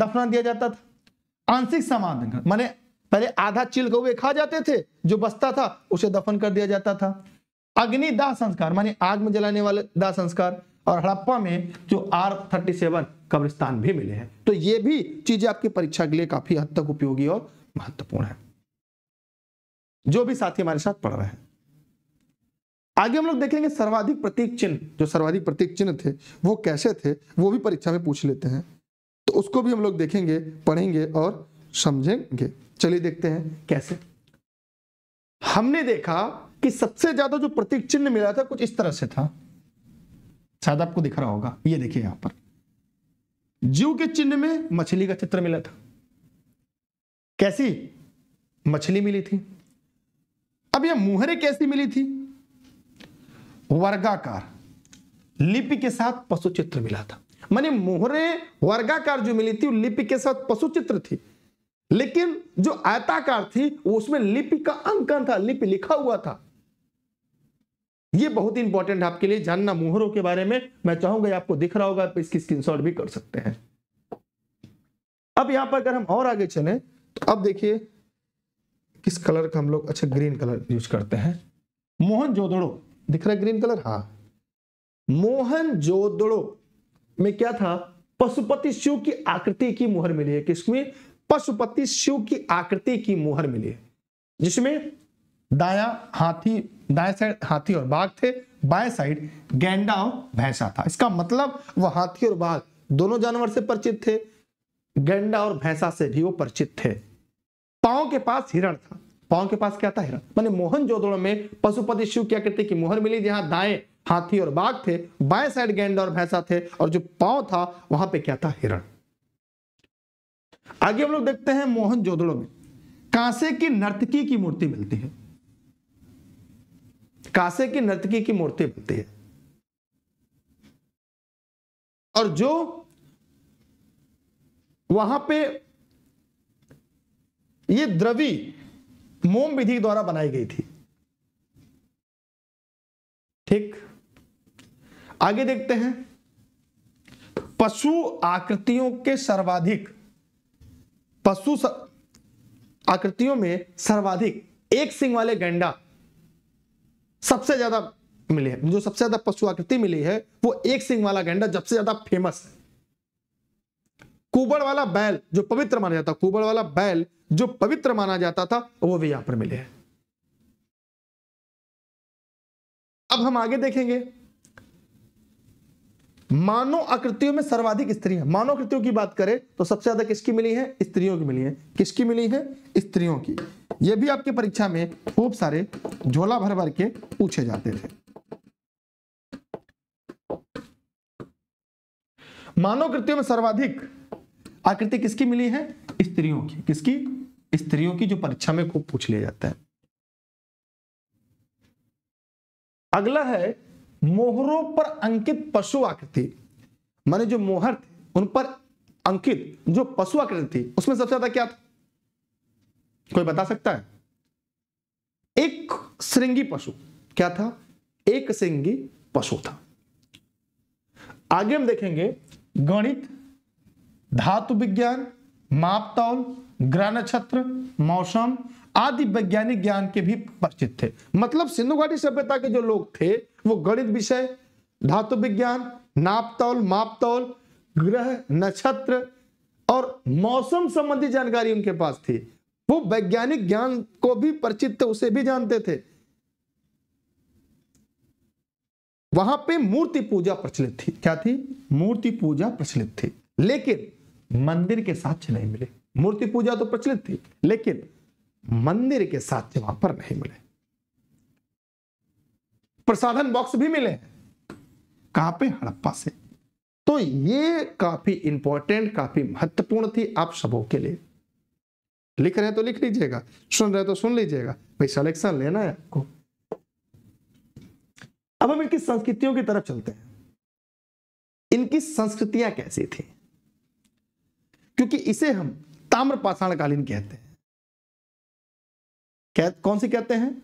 दफना दिया जाता था आंशिक समाधिकरण माने पहले आधा चिल गए खा जाते थे जो बसता था उसे दफन कर दिया जाता था अग्निदाह संस्कार माने आग में जलाने वाले दाह संस्कार और हड़प्पा में जो आर थर्टी सेवन कब्रिस्तान भी मिले हैं तो ये भी चीजें आपकी परीक्षा के लिए काफी हद तक उपयोगी और महत्वपूर्ण है जो भी साथी हमारे साथ पढ़ रहे हैं आगे हम लोग देखेंगे सर्वाधिक प्रतीक चिन्ह जो सर्वाधिक प्रतीक चिन्ह थे वो कैसे थे वो भी परीक्षा में पूछ लेते हैं तो उसको भी हम लोग देखेंगे पढ़ेंगे और समझेंगे चलिए देखते हैं कैसे हमने देखा कि सबसे ज्यादा जो प्रतीक चिन्ह मिला था कुछ इस तरह से था शायद आपको दिख रहा होगा ये देखिए यहां पर जीव के चिन्ह में मछली का चित्र मिला था कैसी मछली मिली थी अब यह मुहरे कैसी मिली थी वर्गाकार लिपि के साथ पशु चित्र मिला था माने मोहरे वर्गाकार जो मिली थी लिपि के साथ पशु चित्र थी लेकिन जो आयताकार थी उसमें लिपि का अंकन था लिपि लिखा हुआ था ये बहुत इंपॉर्टेंट आपके लिए जानना मुहरों के बारे में मैं चाहूंगा आपको दिख रहा होगा आप इसकी स्क्रीनशॉट भी कर सकते हैं अब यहां पर अगर हम और आगे चले तो अब देखिए किस कलर का हम लोग अच्छा ग्रीन कलर यूज करते हैं मोहन जोदड़ो दिख रहा है ग्रीन कलर हाँ मोहन जोदड़ो में क्या था पशुपति शिव की आकृति की मुहर मिली है किसमें पशुपति शिव की आकृति की मुहर मिली है जिसमें दाया हाथी दाएं साइड हाथी और बाघ थे बाएं साइड गेंडा और भैंसा था इसका मतलब वह हाथी और बाघ दोनों जानवर से परिचित थे गेंडा और भैंसा से भी वो परिचित थे पाओ के पास हिरण था पाओ के पास क्या था हिरण मैंने मोहन जोदड़ो में पशुपति शिव क्या कहते कि मोहर मिली जहां दाएं हाथी और बाघ थे बाएं साइड गेंडा और भैंसा थे और जो पाओ था वहां पे क्या था हिरण आगे हम लोग देखते हैं मोहन जोदड़ो में कांसे की नर्तकी की मूर्ति मिलती है कासे की नर्तकी की मूर्ति बनती है और जो वहां पे ये द्रवि मोम विधि द्वारा बनाई गई थी ठीक आगे देखते हैं पशु आकृतियों के सर्वाधिक पशु आकृतियों में सर्वाधिक एक सिंह वाले गेंडा सबसे ज्यादा मिले हैं जो सबसे ज्यादा पशु आकृति मिली है वो एक सिंह वाला गैंडा सबसे ज्यादा फेमस है कुबड़ वाला बैल जो पवित्र माना जाता कुबड़ वाला बैल जो पवित्र माना जाता था वो भी यहां पर मिले हैं अब हम आगे देखेंगे मानव आकृतियों में सर्वाधिक स्त्री है मानव आकृतियों की बात करें तो सबसे ज्यादा किसकी मिली है स्त्रियों की मिली है किसकी मिली है स्त्रियों की यह भी आपके परीक्षा में खूब सारे झोला भर भर के पूछे जाते थे मानव कृतियों में सर्वाधिक आकृति किसकी मिली है स्त्रियों की किसकी स्त्रियों की जो परीक्षा में खूब पूछ लिया जाता है अगला है मोहरों पर अंकित पशु आकृति माने जो मोहर थे उन पर अंकित जो पशु आकृति थी उसमें सबसे ज्यादा क्या था कोई बता सकता है एक श्रृंगी पशु क्या था एक श्रृंगी पशु था आगे हम देखेंगे गणित धातु विज्ञान मापतौल ग्रह नक्षत्र मौसम आदि वैज्ञानिक ज्ञान के भी परिचित थे मतलब सिंधु घाटी सभ्यता के जो लोग थे वो गणित विषय धातु विज्ञान नापतौल मापतौल ग्रह नक्षत्र और मौसम संबंधी जानकारी उनके पास थी वो वैज्ञानिक ज्ञान को भी परिचित थे उसे भी जानते थे वहां पे मूर्ति पूजा प्रचलित थी क्या थी मूर्ति पूजा प्रचलित थी लेकिन मंदिर के साथ नहीं मिले मूर्ति पूजा तो प्रचलित थी लेकिन मंदिर के साथ जवाब पर नहीं मिले प्रसाधन बॉक्स भी मिले कहां पे हड़प्पा से तो ये काफी इंपॉर्टेंट काफी महत्वपूर्ण थी आप सबों के लिए लिख रहे तो लिख लीजिएगा सुन रहे तो सुन लीजिएगा भाई सिलेक्शन लेना है आपको अब हम इनकी संस्कृतियों की तरफ चलते हैं इनकी संस्कृतियां कैसी थी क्योंकि इसे हम ताम्र पाषाणकालीन कहते हैं कौन सी कहते हैं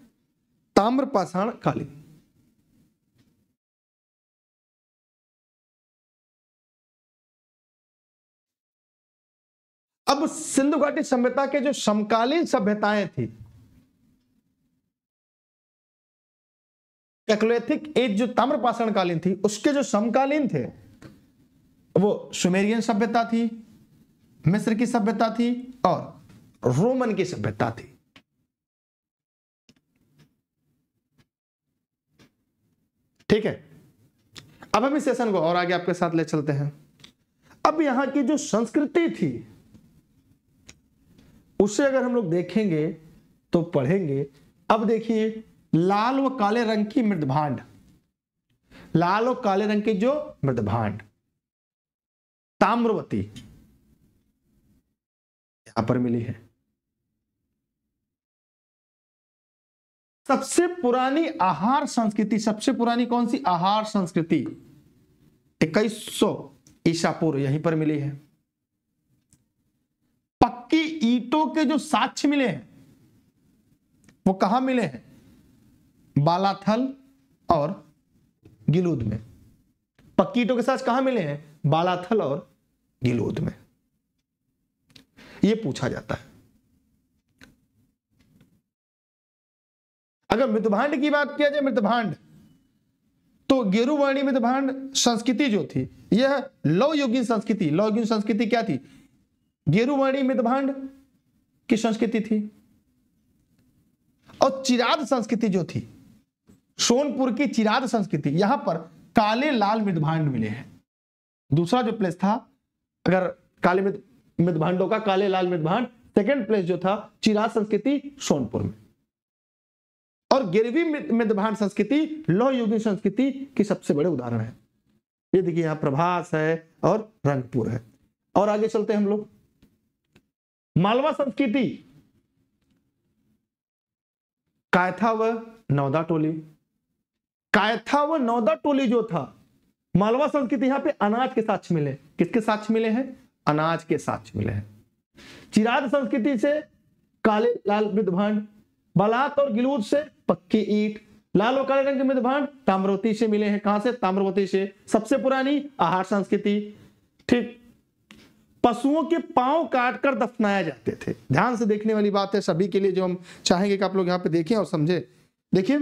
पाषाण काली अब सिंधु घाटी सभ्यता के जो समकालीन सभ्यताएं थी कैकलोथिक एज जो पाषाण कालीन थी उसके जो समकालीन थे वो सुमेरियन सभ्यता थी मिस्र की सभ्यता थी और रोमन की सभ्यता थी ठीक है अब हम इस सेशन को और आगे आपके साथ ले चलते हैं अब यहां की जो संस्कृति थी उसे अगर हम लोग देखेंगे तो पढ़ेंगे अब देखिए लाल व काले रंग की मृदभांड लाल और काले रंग की जो मृदभांड ताम्रवती यहां पर मिली है सबसे पुरानी आहार संस्कृति सबसे पुरानी कौन सी आहार संस्कृति इक्कीस सौ ईसा पूर्व यहीं पर मिली है पक्की ईटों के जो साक्ष्य मिले हैं वो कहा मिले हैं बालाथल और गिलूद में पक्की ईटों के साक्ष कहा मिले हैं बालाथल और गिलूद में ये पूछा जाता है अगर मृतभांड की बात किया जाए मृतभांड तो गेरुवर्णी मृतभांड संस्कृति जो थी यह लव युगिन संस्कृति लौ संस्कृति क्या थी गेरुवर्णी मृतभांड की संस्कृति थी और चिराद संस्कृति जो थी सोनपुर की चिराद संस्कृति यहां पर काले लाल मृतभांड मिले हैं दूसरा जो प्लेस था अगर काले मृतभांडों का काले लाल मृतभांड सेकेंड प्लेस जो था चिराद संस्कृति सोनपुर में और गिरवी मध्यभान संस्कृति लौह युगी संस्कृति की सबसे बड़े उदाहरण है ये देखिए यहां प्रभास है और रंगपुर है और आगे चलते हम लोग मालवा संस्कृति कायथा व नौदा टोली कायथा व नौदा टोली जो था मालवा संस्कृति यहां पे अनाज के साक्ष मिले किसके साक्ष मिले हैं अनाज के साक्ष मिले हैं चिराद संस्कृति से काले लाल विद्वान बलात और गिलूद से पक्की ईट लाल और काले रंग के मृदभांड ताम्रवती से मिले हैं कहां से ताम्रवती से सबसे पुरानी आहार संस्कृति ठीक पशुओं के पांव काटकर दफनाया जाते थे ध्यान से देखने वाली बात है सभी के लिए जो हम चाहेंगे कि आप लोग यहाँ पे देखें और समझे देखिए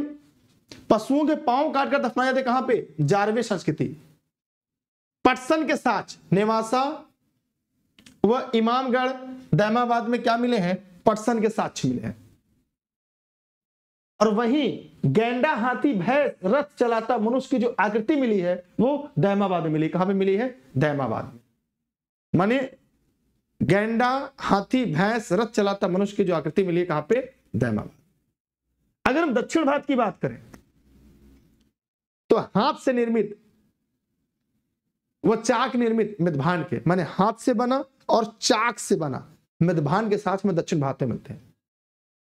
पशुओं के पांव काटकर दफनाए जाते कहां पे जारवे संस्कृति पटसन के साथ नेवासा व इमामगढ़ दैमाबाद में क्या मिले हैं पटसन के साक्ष्य मिले हैं और वहीं गेंडा हाथी भैंस रथ चलाता मनुष्य की जो आकृति मिली है वो दैमाबाद में मिली कहां पे मिली है दैमाबाद में माने गेंडा हाथी भैंस रथ चलाता मनुष्य की जो आकृति मिली है कहां पे दैमाबाद अगर हम दक्षिण भारत की बात करें तो हाथ से निर्मित वह चाक निर्मित मिधभान के माने हाथ से बना और चाक से बना मिधभान के साथ में दक्षिण भारत में मिलते हैं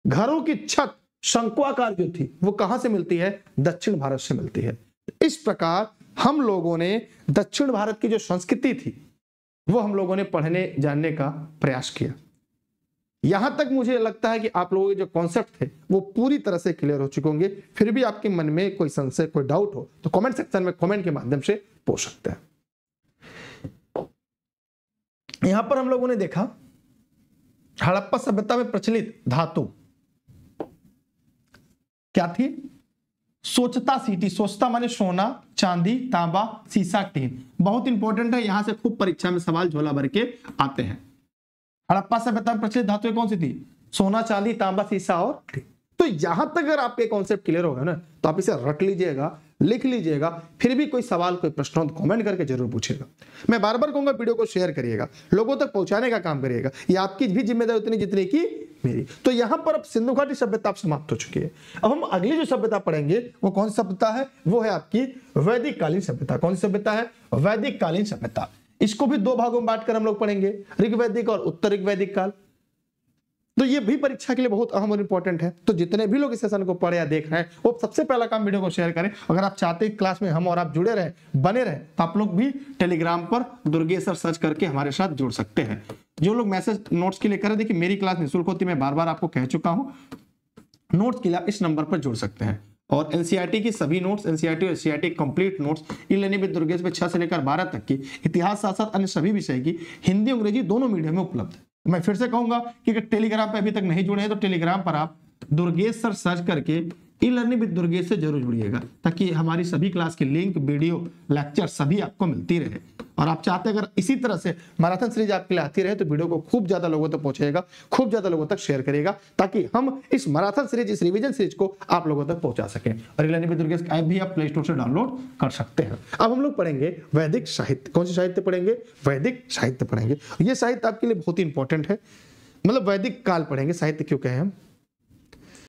घरों की छत शंकुआकार जो थी वो कहां से मिलती है दक्षिण भारत से मिलती है इस प्रकार हम लोगों ने दक्षिण भारत की जो संस्कृति थी वो हम लोगों ने पढ़ने जानने का प्रयास किया यहां तक मुझे लगता है कि आप लोगों के जो कॉन्सेप्ट थे वो पूरी तरह से क्लियर हो चुके होंगे फिर भी आपके मन में कोई संशय कोई डाउट हो तो कमेंट सेक्शन में कमेंट के माध्यम से पूछ सकते हैं यहां पर हम लोगों ने देखा हड़प्पा सभ्यता में प्रचलित धातु क्या थी सोचता सीटी सोचता माने सोना चांदी तांबा सीसा टीन बहुत इंपॉर्टेंट है यहां से खूब परीक्षा में सवाल झोला भर के आते हैं हड़प्पा से बताओ प्रचलित धातुएं कौन सी थी सोना चांदी तांबा सीसा और तो यहां तक अगर आपके कॉन्सेप्ट क्लियर हो गए ना तो आप इसे रट लीजिएगा लिख लीजिएगा फिर भी कोई सवाल कोई प्रश्न हो तो कॉमेंट करके जरूर पूछेगा मैं बार बार कहूंगा वीडियो को शेयर करिएगा लोगों तक पहुंचाने का काम करिएगा ये आपकी भी जिम्मेदारी उतनी जितनी की मेरी तो यहां पर अब सिंधु घाटी सभ्यता समाप्त हो चुकी है अब हम अगली जो सभ्यता पढ़ेंगे वो कौन सी सभ्यता है वो है आपकी वैदिक कालीन सभ्यता कौन सी सभ्यता है वैदिक कालीन सभ्यता इसको भी दो भागों में बांटकर हम लोग पढ़ेंगे ऋग्वैदिक और उत्तर ऋग्वैदिक काल तो ये भी परीक्षा के लिए बहुत अहम और इंपॉर्टेंट है तो जितने भी लोग इस सेशन को पढ़े या देख रहे हैं वो सबसे पहला काम वीडियो को शेयर करें अगर आप चाहते हैं क्लास में हम और आप जुड़े रहे बने रहे तो आप लोग भी टेलीग्राम पर दुर्गेश्वर सर्च करके हमारे साथ जुड़ सकते हैं जो लोग मैसेज नोट्स के लिए करें देखिए मेरी क्लास निःशुल्क होती मैं बार बार आपको कह चुका हूँ नोट्स के लिए आप इस नंबर पर जुड़ सकते हैं और एनसीईआरटी e की सभी नोट्स एनसीईआरटी e और एनसीईआरटी कंप्लीट नोट्स इन लेने में दुर्गेश में छह से लेकर बारह तक की इतिहास साथ साथ अन्य सभी विषय की हिंदी अंग्रेजी दोनों मीडियम में उपलब्ध है तो मैं फिर से कहूंगा कि अगर टेलीग्राम पर अभी तक नहीं जुड़े हैं तो टेलीग्राम पर आप दुर्गेश सर सर्च करके ई लर्निंग विद दुर्गेश से जरूर जुड़िएगा ताकि हमारी सभी क्लास की लिंक वीडियो लेक्चर सभी आपको मिलती रहे और आप चाहते हैं अगर इसी तरह से मैराथन सीरीज आपके लिए आती रहे तो वीडियो को खूब ज्यादा लोगों तक पहुंचेगा खूब ज्यादा लोगों तक शेयर करेगा ताकि हम इस मैराथन सीरीज इस रिविजन सीरीज को आप लोगों तक पहुंचा सके और ऐप भी आप प्ले स्टोर से डाउनलोड कर सकते हैं अब हम लोग पढ़ेंगे वैदिक साहित्य कौन से साहित्य पढ़ेंगे वैदिक साहित्य पढ़ेंगे ये साहित्य आपके लिए बहुत ही इंपॉर्टेंट है मतलब वैदिक काल पढ़ेंगे साहित्य क्यों कहें हम